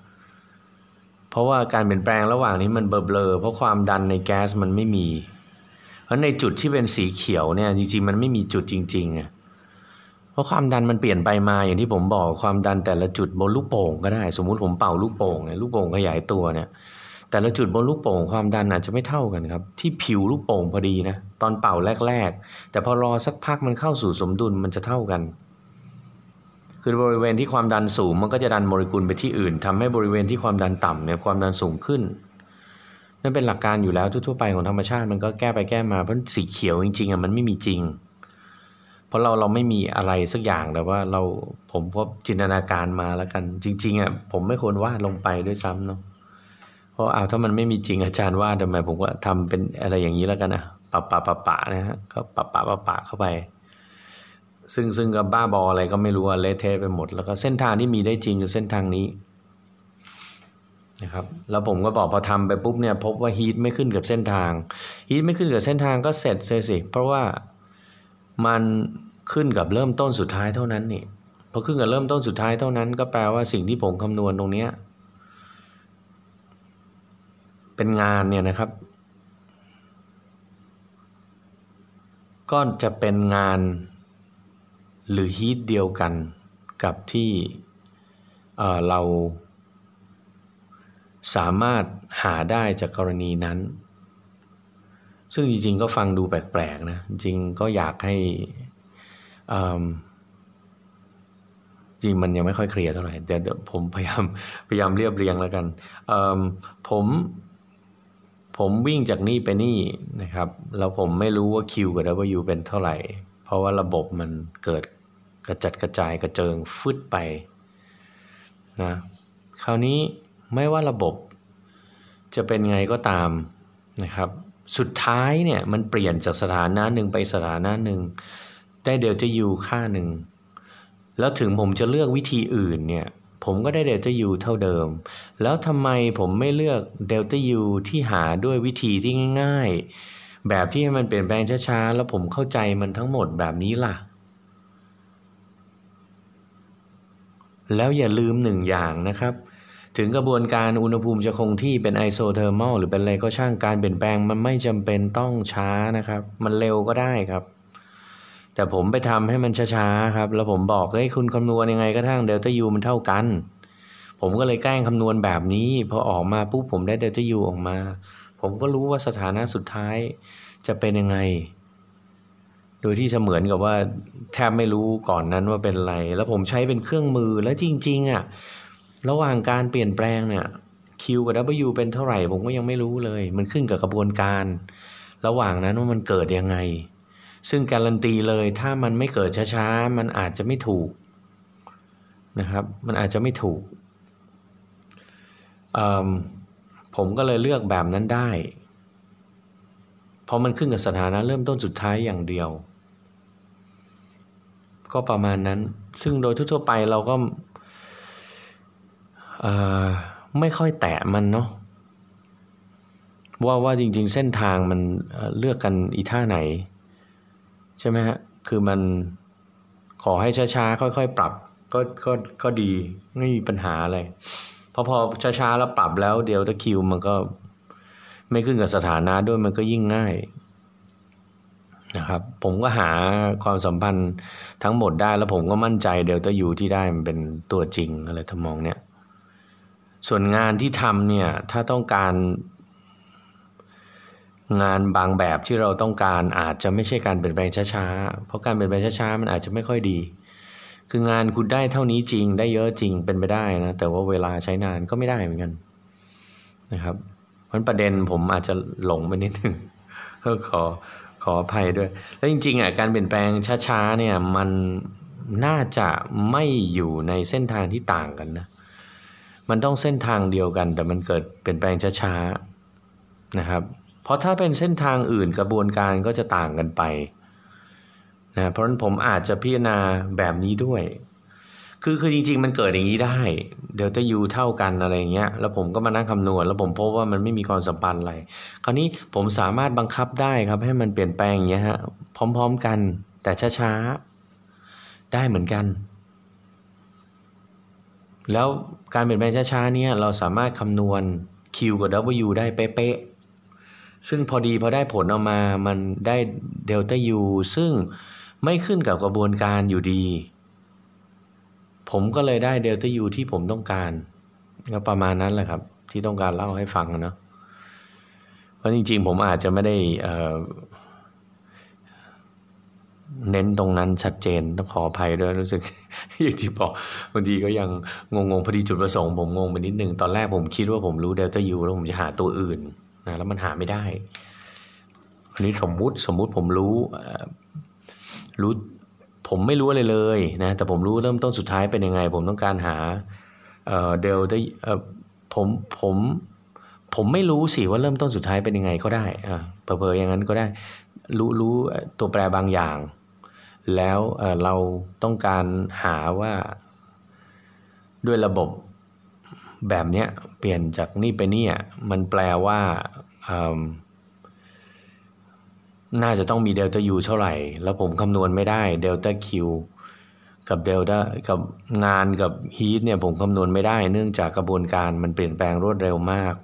เพราะว่าการเปลี่ยนแปลงระหว่างนี้มันเบลอเพราะความดันในแก๊สมันไม่มีเพราะในจุดที่เป็นสีเขียวเนี่ยจริง ๆ มันไม่มีจุดจริงๆอ่ะเพราะความดันมันเปลี่ยนไปมา อย่างที่ผมบอกความดันแต่ละจุดบนลูกโป่งก็ได้ สมมุติผมเป่าลูกโป่งเนี่ยลูกโป่งขยายตัวเนี่ยแต่ละจุดบนลูกโป่งความดันอาจจะไม่เท่ากันครับที่ผิวลูกโป่งพอดีนะ ตอนเป่าแรก ๆ แต่พอรอสักพักมันเข้าสู่สมดุลมันจะเท่ากัน คือบริเวณที่ความดันสูงมันก็จะดันโมเลกุลไปที่อื่น ทำให้บริเวณที่ความดันต่ำเนี่ยความดันสูงขึ้นนั่นเป็นหลักการอยู่แล้วทั่วๆไปของธรรมชาติ มันก็แก้ไปแก้มาเพราะสีเขียวจริงๆอ่ะมันไม่มีจริง เพราะเราเราไม่มีอะไรสักอย่างแต่ว่าเราผมพบจินตนาการมาแล้วกันจริงๆอ่ะผมไม่ควรวาดลงไปด้วยซ้ำเนาะเพราะเอาถ้ามันไม่มีจริงอาจารย์ว่าทำไมผมก็ทำเป็นอะไรอย่างนี้แล้วกันนะปะปะปะปะนะฮะก็ปะปะปะปะเข้าไป ซึ่งซึ่งก็บ้าบออะไรก็ไม่รู้อะเละเทะไปหมด แล้วก็เส้นทางที่มีได้จริงคือเส้นทางนี้นะครับ แล้วผมก็บอกพอทำไปปุ๊บเนี่ยพบว่าฮีทไม่ขึ้นกับเส้นทางฮีทไม่ขึ้น กับเส้นทางก็เสร็จเลยสิ เพราะว่ามันขึ้นกับเริ่มต้นสุดท้ายเท่านั้นนี่พอขึ้นกับเริ่มต้นสุดท้ายเท่านั้นก็แปลว่าสิ่งที่ผมคำนวณตรงเนี้ยเป็นงานเนี่ยนะครับ ก็จะเป็นงานหรือฮีทเดียวกันกับที่เเราสามารถหาได้จากกรณีนั้น ซึ่งจริงๆ ก็ฟังดูแปลกๆนะ จริงก็อยากให้จริงมันยังไม่ค่อยเคลียร์เท่าไหร่ แต่ผมพยายามพยายามเรียบเรียงแล้วกัน ผมผมวิ่งจากนี่ไปนี่นะครับ แล้วผมไม่รู้ว่า Q กับ W เป็นเท่าไหร่ เพราะว่าระบบมันเกิดกระจัดกระจายกระเจิงฟึดไปนะคราวนี้ไม่ว่าระบบ จะเป็นไงก็ตามนะครับสุดท้ายเนี่ยมันเปลี่ยนจากสถานะหนึ่งไปสถานะหนึ่งได้เดี๋ยวจะอยู่ค่าหนึ่งแล้วถึงผมจะเลือกวิธีอื่นเนี่ยผมก็ได้เดลต้า u เท่าเดิม แล้วทำไมผมไม่เลือกเดลต้า u ที่หาด้วยวิธีที่ง่าย ๆ แบบที่ให้มันเปลี่ยนแปลงช้าๆ แล้วผมเข้าใจมันทั้งหมดแบบนี้ล่ะ แล้วอย่าลืมหนึ่งอย่างนะครับ ถึงกระบวนการอุณหภูมิจะคงที่เป็นไอโซเทอร์มอลหรือเป็นอะไรก็ช่างการเปลี่ยนแปลงมันไม่จำเป็นต้องช้านะครับ มันเร็วก็ได้ครับแต่ผมไปทำให้มันช้าๆ ครับ แล้วผมบอกเฮ้ยคุณคำนวณยังไงก็ทั้งเดลต้ายูมันเท่ากัน ผมก็เลยแกล้งคำนวณแบบนี้ พอออกมาปุ๊บผมได้เดลต้ายูออกมา ผมก็รู้ว่าสถานะสุดท้ายจะเป็นยังไง โดยที่เสมือนกับว่าแทบไม่รู้ก่อนนั้นว่าเป็นอะไร แล้วผมใช้เป็นเครื่องมือ แล้วจริง ๆอะ่ะ ระหว่างการเปลี่ยนแปลงเนี่ย Q กับ W เป็นเท่าไหร่ ผมก็ยังไม่รู้เลย มันขึ้นกับกระบวนการ ระหว่างนั้นว่ามันเกิดยังไงซึ่งการันตีเลยถ้ามันไม่เกิดช้าๆ มันอาจจะไม่ถูก นะครับ มันอาจจะไม่ถูกผมก็เลยเลือกแบบนั้นได้ เพราะมันขึ้นกับสถานะเริ่มต้นสุดท้ายอย่างเดียว ก็ประมาณนั้นซึ่งโดยทั่วไปเราก็ไม่ค่อยแตะมันเนาะว่าว่าจริง ๆเส้นทางมันเลือกกันอีท่าไหนใช่ไหมฮะ คือมันขอให้ช้าๆ ค่อยๆ ปรับก็ก็ก็ดี ไม่มีปัญหาอะไรพราะพอช้าๆ แล้วปรับแล้วเดี๋ยวตะคิวมันก็ไม่ขึ้นกับสถานะด้วยมันก็ยิ่งง่ายนะครับผมก็หาความสัมพันธ์ทั้งหมดได้ แล้วผมก็มั่นใจเดลต้ายูที่ได้มันเป็นตัวจริงอะไรทำนองเนี้ยส่วนงานที่ทำเนี่ย ถ้าต้องการงานบางแบบที่เราต้องการอาจจะไม่ใช่การเปลี่ยนแปลงช้าๆเพราะการเปลี่ยนแปลงช้าๆ มันอาจจะไม่ค่อยดี คืองานคุณได้เท่านี้จริง ได้เยอะจริง เป็นไปได้นะ แต่ว่าเวลาใช้นานก็ไม่ได้เหมือนกันนะครับ เพราะประเด็นผมอาจจะหลงไปนิดนึงก็ขอขออภัยด้วย แล้วจริงๆอ่ะการเปลี่ยนแปลงช้าๆเนี่ยมันน่าจะไม่อยู่ในเส้นทางที่ต่างกันนะ มันต้องเส้นทางเดียวกัน แต่มันเกิดเปลี่ยนแปลงช้าๆนะครับเพราะถ้าเป็นเส้นทางอื่นกระบวนการก็จะต่างกันไปนะ เพราะฉะนั้นผมอาจจะพิจารณาแบบนี้ด้วย คือคือจริงๆมันเกิดอย่างนี้ได้เดลต้ายูเท่ากันอะไรเงี้ย แล้วผมก็มานั่งคำนวณ แล้วผมพบว่ามันไม่มีความสัมพันธ์อะไร คราวนี้ผมสามารถบังคับได้ครับให้มันเปลี่ยนแปลงอย่างเงี้ยฮะพร้อมๆกันแต่ช้าๆได้เหมือนกัน แล้วการเปลี่ยนแปลงช้าๆเนี่ยเราสามารถคำนวณ Q กับ W ได้เป๊ะๆซึ่งพอดีพอได้ผลออกมา มันได้เดลต้ายูซึ่งไม่ขึ้นกับกระบวนการอยู่ดี ผมก็เลยได้เดลต้ายูที่ผมต้องการ ก็ประมาณนั้นแหละครับ ที่ต้องการเล่าให้ฟังเนาะ เพราะจริงๆ ผมอาจจะไม่ได้เน้นตรงนั้นชัดเจนต้องขออภัยด้วย รู้สึก อย่างที่บอกบางทีก็ยังงงๆพอดีจุดประสงค์ผมงงไปนิดนึง ตอนแรกผมคิดว่าผมรู้ เดลต้ายูแล้วผมจะหาตัวอื่นนะแล้วมันหาไม่ได้นนี้สมมุติสมมุติผมรู้รู้ ผมไม่รู้อะไรเลยนะแต่ผมรู้เริ่มต้นสุดท้ายเป็นยังไง ผมต้องการหา เดลได้ผมผมผมไม่รู้สิว่าเริ่มต้นสุดท้ายเป็นยังไงก็ได้อเผลอ ๆ อย่างนั้นก็ได้ รู้รู้ตัวแปรบางอย่าง แล้วเราต้องการหาว่าด้วยระบบแบบเนี้ยเปลี่ยนจากนี่ไปนี่อ่ะมันแปลว่าน่าจะต้องมีเดลต้ายูเท่าไหร่ แล้วผมคำนวณไม่ได้เดลต้าคิวกับเดลต้ากับงานกับฮีทเนี่ยผมคำนวณไม่ได้เนื่องจากกระบวนการมันเปลี่ยนแปลงรวดเร็วมาก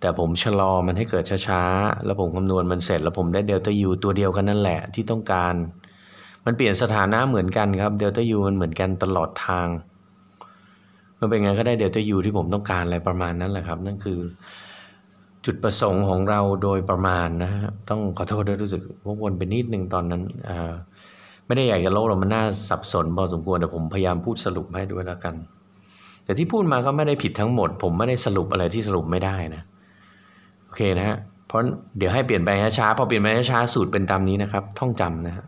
แต่ผมชะลอมันให้เกิดช้าๆแล้วผมคำนวณมันเสร็จ แล้วผมได้เดลต้ายูตัวเดียวกันนั่นแหละที่ต้องการ มันเปลี่ยนสถานะเหมือนกันครับเดลต้ายูมันเหมือนกันตลอดทางมันเป็นไงก็ได้เดี๋ยวจะอยู่ที่ผมต้องการอะไรประมาณนั้นแหละครับ นั่นคือ จุดประสงค์ของเราโดยประมาณนะฮะต้องขอโทษด้วยรู้สึกวกวนไปนิดนึงตอนนั้นอไม่ได้อยากจะโลกเรามันน่าสับสนพอสมควรแต่ผมพยายามพูดสรุปให้ด้วยแล้วกันแต่ที่พูดมาก็ไม่ได้ผิดทั้งหมด ผมไม่ได้สรุปอะไรที่สรุปไม่ได้นะโอเคนะฮะเพราะเดี๋ยวให้เปลี่ยนไปช้าพอเปลี่ยนไปช้าสูตรเป็นตามนี้นะครับท่องจำนะฮะ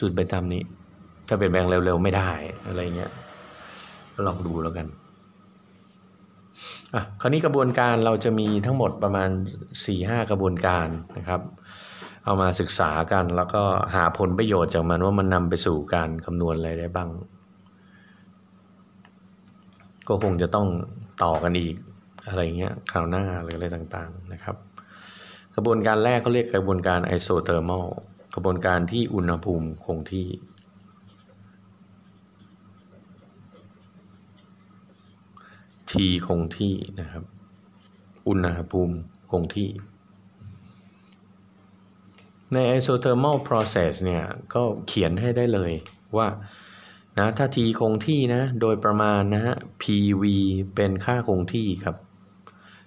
สูตรเป็นตามนี้ ถ้าเปลี่ยนแปลงเร็วๆ ไม่ได้อะไรเงี้ยลองดูแล้วกัน อ่ะ คราวนี้กระบวนการเราจะมีทั้งหมดประมาณ 4-5 กระบวนการนะครับ เอามาศึกษากัน แล้วก็หาผลประโยชน์จากมันว่ามันนำไปสู่การคำนวณอะไรได้บ้าง ก็คงจะต้องต่อกันอีกอะไรเงี้ยคราวหน้าหรืออะไรต่างๆนะครับ กระบวนการแรกเขาเรียกกระบวนการไอโซเทอร์มอลกระบวนการที่อุณหภูมิคงที่ทีคงที่นะครับ อุณหภูมิ คงที่ ใน isothermal process เนี่ย ก็เขียนให้ได้เลยว่านะถ้าทีคงที่นะ โดยประมาณนะฮะ PV เป็นค่าคงที่ครับ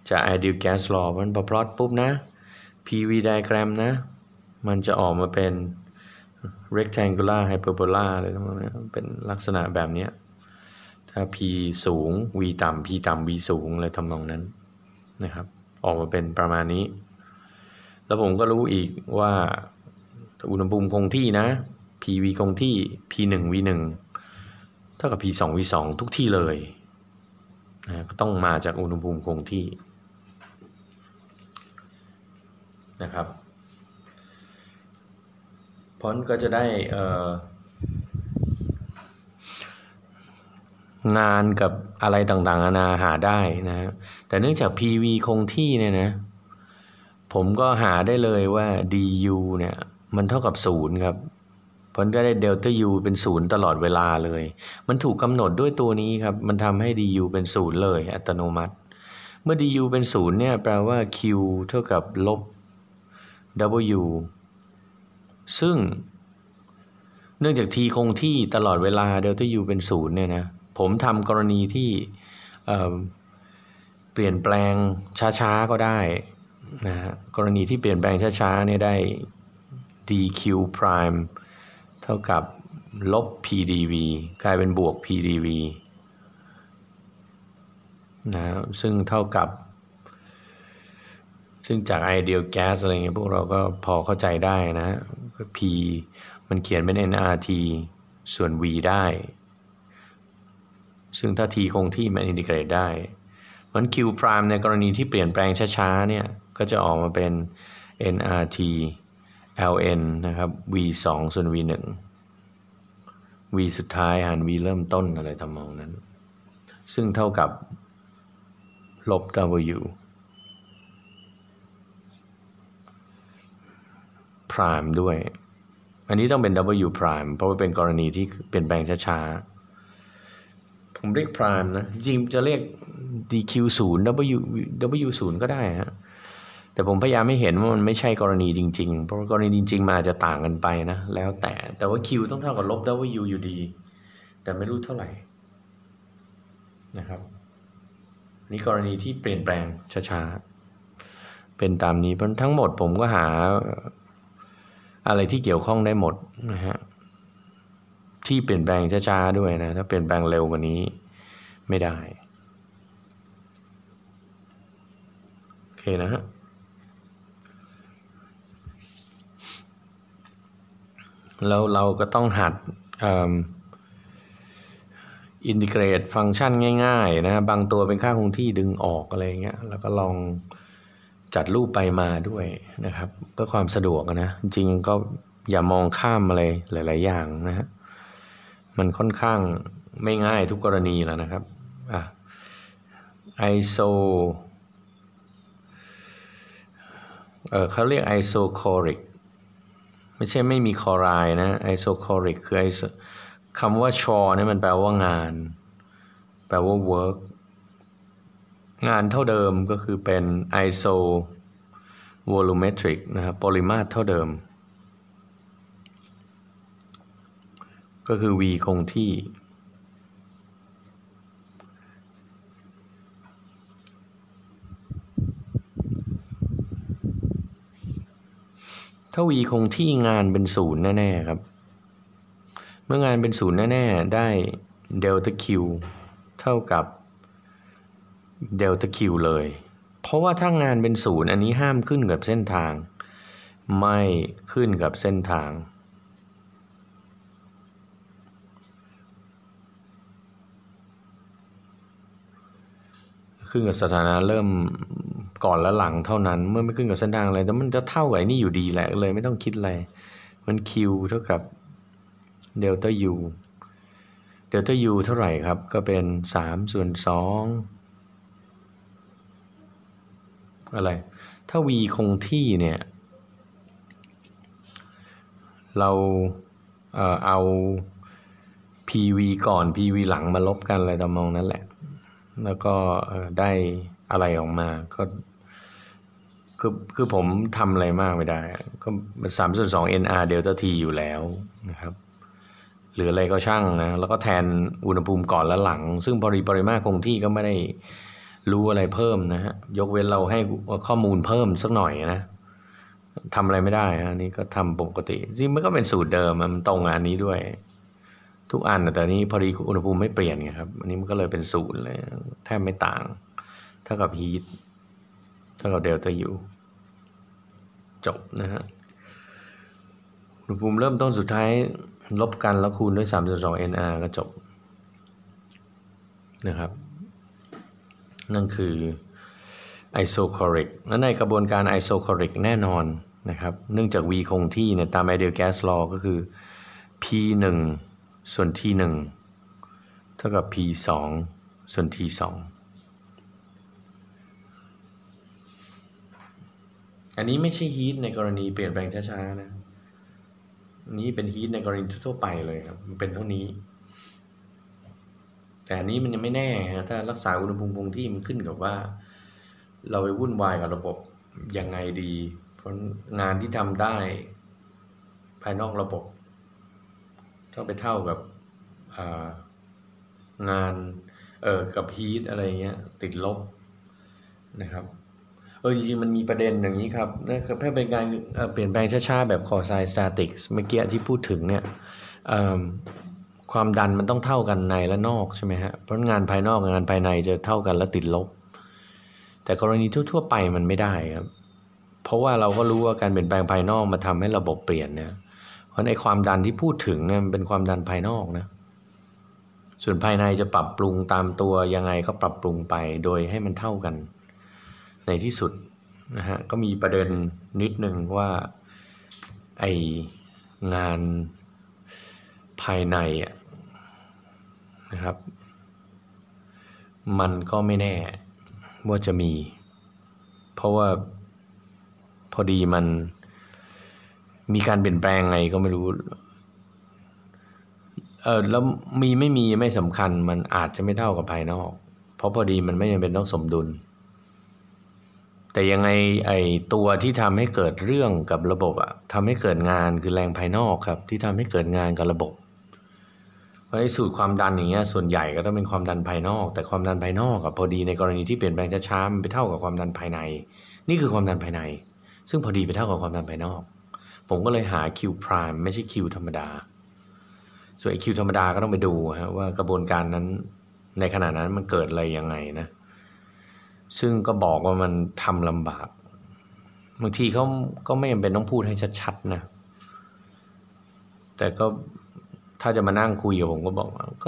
จะ ideal gas law มันประพลอตปุ๊บ นะ PV diagram นะ มันจะออกมาเป็น rectangular hyperbola อะไรทั้งนั้นเป็นลักษณะแบบนี้ถ้า p สูง v ต่ำ p ต่ำ v สูงอะไรทำนองนั้นนะครับ ออกมาเป็นประมาณนี้ แล้วผมก็รู้อีกว่าอุณหภูมิคงที่นะ pv คงที่ p 1 v 1เท่ากับ p 2 v 2ทุกที่เลยนะก็ต้องมาจากอุณหภูมิคงที่นะครับพ้นก็จะได้อ่นานกับอะไรต่างๆนานาหาได้นะแต่เนื่องจาก PV คงที่เนี่ยนะ ผมก็หาได้เลยว่า DU เนี่ย มันเท่ากับศูนย์ครับ เพราะก็ได้เดลต้า U เป็นศูนย์ตลอดเวลาเลย มันถูกกำหนดด้วยตัวนี้ครับ มันทำให้ DU เป็นศูนย์เลย อัตโนมัติ เมื่อดย u เป็นศูนย์เนี่ย แปลว่า Q เท่ากับลบ W ซึ่ง เนื่องจาก T คงที่ตลอดเวลาเดลต้า U เป็นศูนย์เนี่ยนะผมทำกรณีที่เปลี่ยนแปลงช้าๆ ก็ได้นะฮะกรณีที่เปลี่ยนแปลงช้าๆเนี่ยได้ dq prime เท่ากับลบ pdv กลายเป็นบวก pdv นะซึ่งเท่ากับ ซึ่งจาก ideal gas อะไรเงี้ยพวกเราก็พอเข้าใจได้นะ p มันเขียนเป็น nrt ส่วน v ได้ซึ่งถ้าทีคงที่มันอินทิเกรตได้ เพราะ q prime ในกรณีที่เปลี่ยนแปลงช้าๆ เนี่ยก็จะออกมาเป็น nrt ln นะครับ v 2ส่วน v 1 v สุดท้ายหาร v เริ่มต้น อะไรทำนองนั้น ซึ่งเท่ากับลบ w prime ด้วย อันนี้ต้องเป็น w prime เพราะว่าเป็นกรณีที่เปลี่ยนแปลงช้าๆผมเรียกพรามนะจริงจะเรียก DQ0 W W0 ก็ได้ฮะแต่ผมพยายามไม่เห็นว่ามันไม่ใช่กรณีจริงๆ เพราะกรณีจริงๆมาจะต่างกันไปนะแล้วแต่แต่ว่า Q ต้องเท่ากับลบ W อยู่ดี แต่ไม่รู้เท่าไหร่ นะครับนี่กรณีที่เปลี่ยนแปลงช้าๆ เป็นตามนี้เพราะทั้งหมดผมก็หาอะไรที่เกี่ยวข้องได้หมดนะฮะที่เปลี่ยนแปลงช้าๆด้วยนะ ถ้าเปลี่ยนแปลงเร็วกว่านี้ไม่ได้ โอเคนะฮะแล้วเราก็ต้องหัดอินทิเกรตฟังก์ชันง่ายๆนะบางตัวเป็นค่าคงที่ดึงออกอะไรเงี้ยแล้วก็ลองจัดรูปไปมาด้วยนะครับ เพื่อความสะดวกนะ จริงก็อย่ามองข้ามอะไร หลายๆอย่างนะฮะมันค่อนข้างไม่ง่ายทุกกรณีแล้วนะครับ อ่ะ ISO เออเขาเรียก isocoric ไม่ใช่ไม่มีคอรายนะ isocoric คือ iso คำว่าชอเนี่ยมันแปลว่างาน แปลว่า work งานเท่าเดิมก็คือเป็น iso volumetric นะครับปริมาตรเท่าเดิมก็คือ v คงที่ ถ้า v คงที่งานเป็นศูนย์แน่ๆครับ เมื่องานเป็นศูนย์แน่ๆได้เดลต้าคิวเท่ากับเดลต้าคิวเลย เพราะว่าถ้างานเป็นศูนย์อันนี้ห้ามขึ้นกับเส้นทาง ไม่ขึ้นกับเส้นทางขึ้นกับสถานะเริ่มก่อนและหลังเท่านั้น เมื่อไม่ขึ้นกับเส้นทางอะไร แต่มันจะเท่ากับนี่อยู่ดีแหละเลย ไม่ต้องคิดอะไร มันคิวเท่ากับเดลต้ายูเดลต้ายูเท่าไหร่ครับ ก็เป็นสามส่วนสองอะไร ถ้า v คงที่เนี่ย เราเอเอา pv ก่อน pv หลังมาลบกันอะไรตามองนั้นแหละแล้วก็ได้อะไรออกมาก็คือคือผมทำอะไรมากไม่ได้ก็สามส่วนสอง nr เดลต้าทีอยู่แล้วนะครับหรืออะไรก็ช่างนะ แล้วก็แทนอุณหภูมิก่อนและหลัง ซึ่งปริปริมาตรคงที่ก็ไม่ได้รู้อะไรเพิ่มนะฮะ ยกเว้นเราให้ข้อมูลเพิ่มสักหน่อยนะทำอะไรไม่ได้ฮะนี่ก็ทำปกติจริงมันก็เป็นสูตรเดิม มันตรงงานนี้ด้วยทุกอันแต่นี้พอดีอุณหภูมิไม่เปลี่ยนไงครับอันนี้มันก็เลยเป็นศูนย์เลย แทบไม่ต่างเท่ากับฮีทเท่ากับเดลต้ายูจบนะฮะอุณหภูมิเริ่มต้นสุดท้ายลบกันแล้วคูณด้วย 3.2 nr ก็จบ นะครับ นั่นคือ isocoric และในกระบวนการ isocoric แน่นอนนะครับเนื่องจาก v คงที่เนี่ยตาม ideal gas law ก็คือ p 1ส่วนทีหนึ่งเท่ากับ p สองส่วนท่สองอันนี้ไม่ใช่ฮีทในกรณีเปลี่ยนแปลงช้าๆนะนี้เป็นฮีทในกรณีทั่วไปเลยครับมันเป็นเท่านี้ แต่อันนี้มันยังไม่แน่ฮะถ้า รักษาอุณหภูมิคงที่มันขึ้นกับว่า เราไปวุ่นวายกับระบบ ยังไงดี เพราะงานที่ทำได้ ภายนอกระบบถ้าไปเท่ากับงานเออกับฮีทอะไรเงี้ยติดลบนะครับเออจริงๆ มันมีประเด็นอย่างนี้ครับนั่นคือแพ่เป็นการเปลี่ยนแปลงช้าๆแบบคอไซสตาติกเมื่อกี้ที่พูดถึงเนี่ยความดันมันต้องเท่ากันในและนอกใช่ไหมฮะเพราะงานภายนอกงานภายในจะเท่ากันและติดลบ แต่กรณีทั่วๆ ไปมันไม่ได้ครับ เพราะว่าเราก็รู้ว่าการเปลี่ยนแปลงภายนอกมาทำให้ระบบเปลี่ยนเนี่ยราะในความดันที่พูดถึงเนี่ยมันเป็นความดันภายนอกนะส่วนภายในจะปรับปรุงตามตัวยังไงก็ปรับปรุงไป โดยให้มันเท่ากัน ในที่สุดนะฮะก็มีประเด็นนิดหนึ่งว่าไองานภายในอ่ะนะครับ มันก็ไม่แน่ว่าจะมี เพราะว่าพอดีมันมีการเปลี่ยนแปลงไงก็ไม่รู้ เออแล้วมีไม่มีไม่สำคัญมันอาจจะไม่เท่ากับภายนอก เพราะพอดีมันไม่ยังเป็นต้องสมดุล แต่ยังไงไอตัวที่ทำให้เกิดเรื่องกับระบบอะทำให้เกิดงานคือแรงภายนอกครับ ที่ทำให้เกิดงานกับระบบ เพราะไอสูตรความดันอย่างเงี้ยส่วนใหญ่ก็ต้องเป็นความดันภายนอก แต่ความดันภายนอกกับพอดีในกรณีที่เปลี่ยนแปลงช้าๆมันไปเท่ากับความดันภายใน นี่คือความดันภายใน ซึ่งพอดีไปเท่ากับความดันภายนอกผมก็เลยหา Q prime ไม่ใช่ Q ธรรมดา ส่วน Q ธรรมดาก็ต้องไปดูฮะว่ากระบวนการนั้นในขณะนั้นมันเกิดอะไรยังไงนะ ซึ่งก็บอกว่ามันทำลำบาก บางทีเขาก็ไม่จำเป็นต้องพูดให้ชัดๆนะ แต่ก็ถ้าจะมานั่งคุยกับผมก็บอกว่าก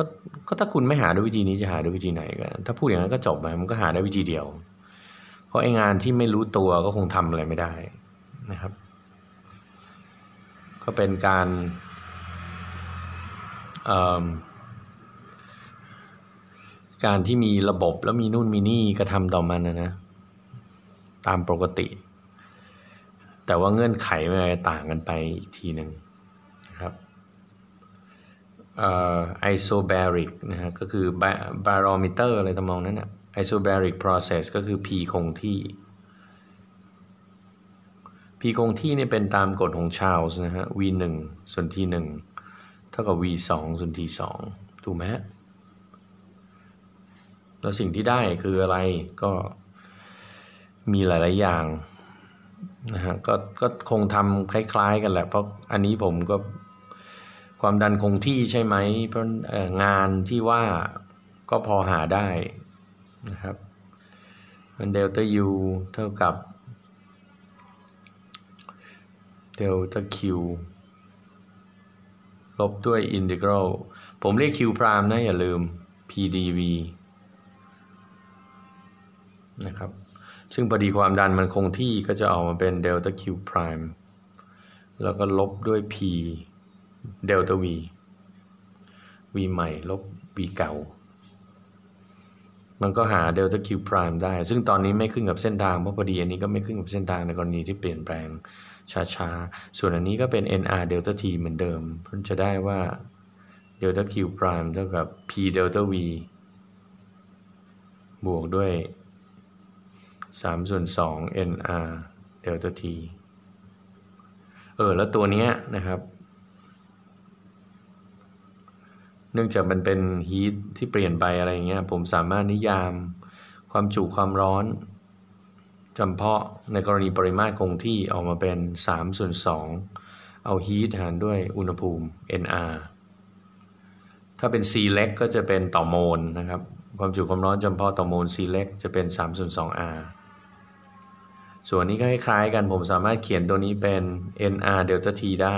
ก็ ถ้าคุณไม่หาด้วยวิธีนี้จะหาด้วยวิธีไหนกันถ้าพูดอย่างนั้นก็จบไป มันก็หาได้วิธีเดียว เพราะไอ้งานที่ไม่รู้ตัวก็คงทำอะไรไม่ได้นะครับก็เป็นการการที่มีระบบแล้วมีนู่นมีนี่กระทำต่อมันนะนะตามปกติ แต่ว่าเงื่อนไขมันต่างกันไปอีกทีหนึ่งนะครับไอโซเบริกนะฮะก็คือบารอมิเตอร์อะไรตำนองนั้นนะไอโซเบริก process ก็คือ P คงที่ p คงที่นี่เป็นตามกฎของชาลส์นะฮะ v 1ส่วน t 1เท่ากับ v 2ส่วน t 2ถูกไหมฮะแล้วสิ่งที่ได้คืออะไรก็มีหลายๆอย่างนะฮะ ก็ก็คงทำคล้าย ๆ กันแหละ เพราะอันนี้ผมก็ความดันคงที่ใช่ไหมเพราะงานที่ว่าก็พอหาได้นะครับมันเดลต้า u เท่ากับเดลต้าคิวลบด้วยอินทิกรัล ผมเรียกคิวพรามนะ อย่าลืม pdv นะครับ ซึ่งพอดีความดันมันคงที่ก็จะออกมาเป็นเดลต้าคิวพรามแล้วก็ลบด้วย p เดลต้า v v ใหม่ลบ v เก่า มันก็หาเดลต้าคิวพรามได้ ซึ่งตอนนี้ไม่ขึ้นกับเส้นทาง เพราะพอดีอันนี้ก็ไม่ขึ้นกับเส้นทางในกรณีที่เปลี่ยนแปลงช้าๆ ส่วนอันนี้ก็เป็น nr delta t เหมือนเดิม เพราะจะได้ว่า delta q prime เท่ากับ p delta v บวกด้วย3ส่วน2 nr delta t เออ แล้วตัวนี้นะครับ เนื่องจากมันเป็นฮีทที่เปลี่ยนไปอะไรเงี้ย ผมสามารถนิยามความจุความร้อนจำเพาะในกรณีปริมาตรคงที่ออกมาเป็น3ส่วน2เอา heat หารด้วยอุณหภูมิ nr ถ้าเป็น c เล็กก็จะเป็นต่อโมลนะครับ ความจุความร้อนจำเพาะต่อโมล c เล็กจะเป็น3ส่วน2 r ส่วนนี้ก็คล้ายๆกัน ผมสามารถเขียนตัวนี้เป็น nr delta t ได้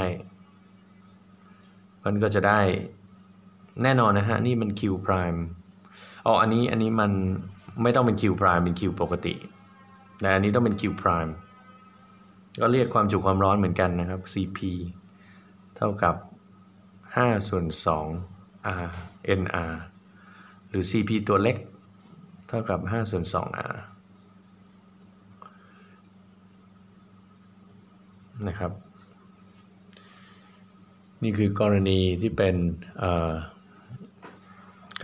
มันก็จะได้ แน่นอนนะฮะ นี่มัน q prime อ๋อ อันนี้ อันนี้มันไม่ต้องเป็น q prime เป็น q ปกตินะอันนี้ต้องเป็น Q prime ก็เรียกความจุความร้อนเหมือนกันนะครับ Cp เท่ากับ 5 ส่วน 2 R NR หรือ Cp ตัวเล็กเท่ากับ 5 ส่วน2 R นะครับนี่คือกรณีที่เป็น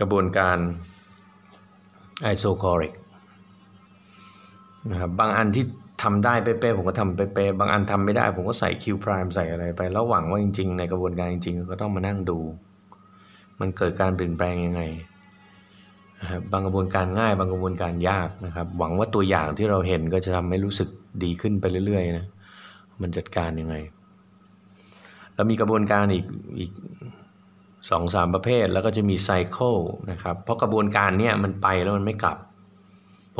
กระบวนการ isocoric h นะครับบางอันที่ทำได้เป๊ะๆผมก็ทำเป๊ะๆบางอันทำไม่ได้ ผมก็ใส่คิวพร์มใส่อะไรไป แล้วหวังว่าจริง ๆ ในกระบวนการจริงๆก็ต้องมานั่งดูมันเกิดการเปลี่ยนแปลงยังไงนะครับบางกระบวนการง่าย บางกระบวนการยากนะครับหวังว่าตัวอย่างที่เราเห็นก็จะทำให้รู้สึกดีขึ้นไปเรื่อยๆนะมันจัดการยังไง แล้วมีกระบวนการอีกอีกสองสามประเภทแล้วก็จะมีไซเคิลนะครับเพราะกระบวนการเนี้ยมันไปแล้วมันไม่กลับ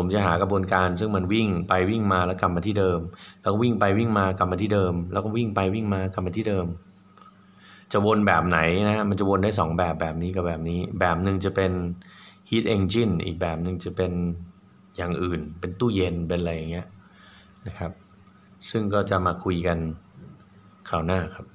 ผมจะหากระบวนการซึ่งมันวิ่งไปวิ่งมาแล้วกลับมาที่เดิม แล้ววิ่งไปวิ่งมากลับมาที่เดิม แล้วก็วิ่งไปวิ่งมากลับมาที่เดิม จะวนแบบไหนนะมันจะวนได้ 2 แบบแบบนี้กับแบบนี้ แบบหนึ่งจะเป็น heat engine อีกแบบหนึ่งจะเป็นอย่างอื่น เป็นตู้เย็นเป็นอะไรอย่างเงี้ยนะครับ ซึ่งก็จะมาคุยกันคราวหน้าครับ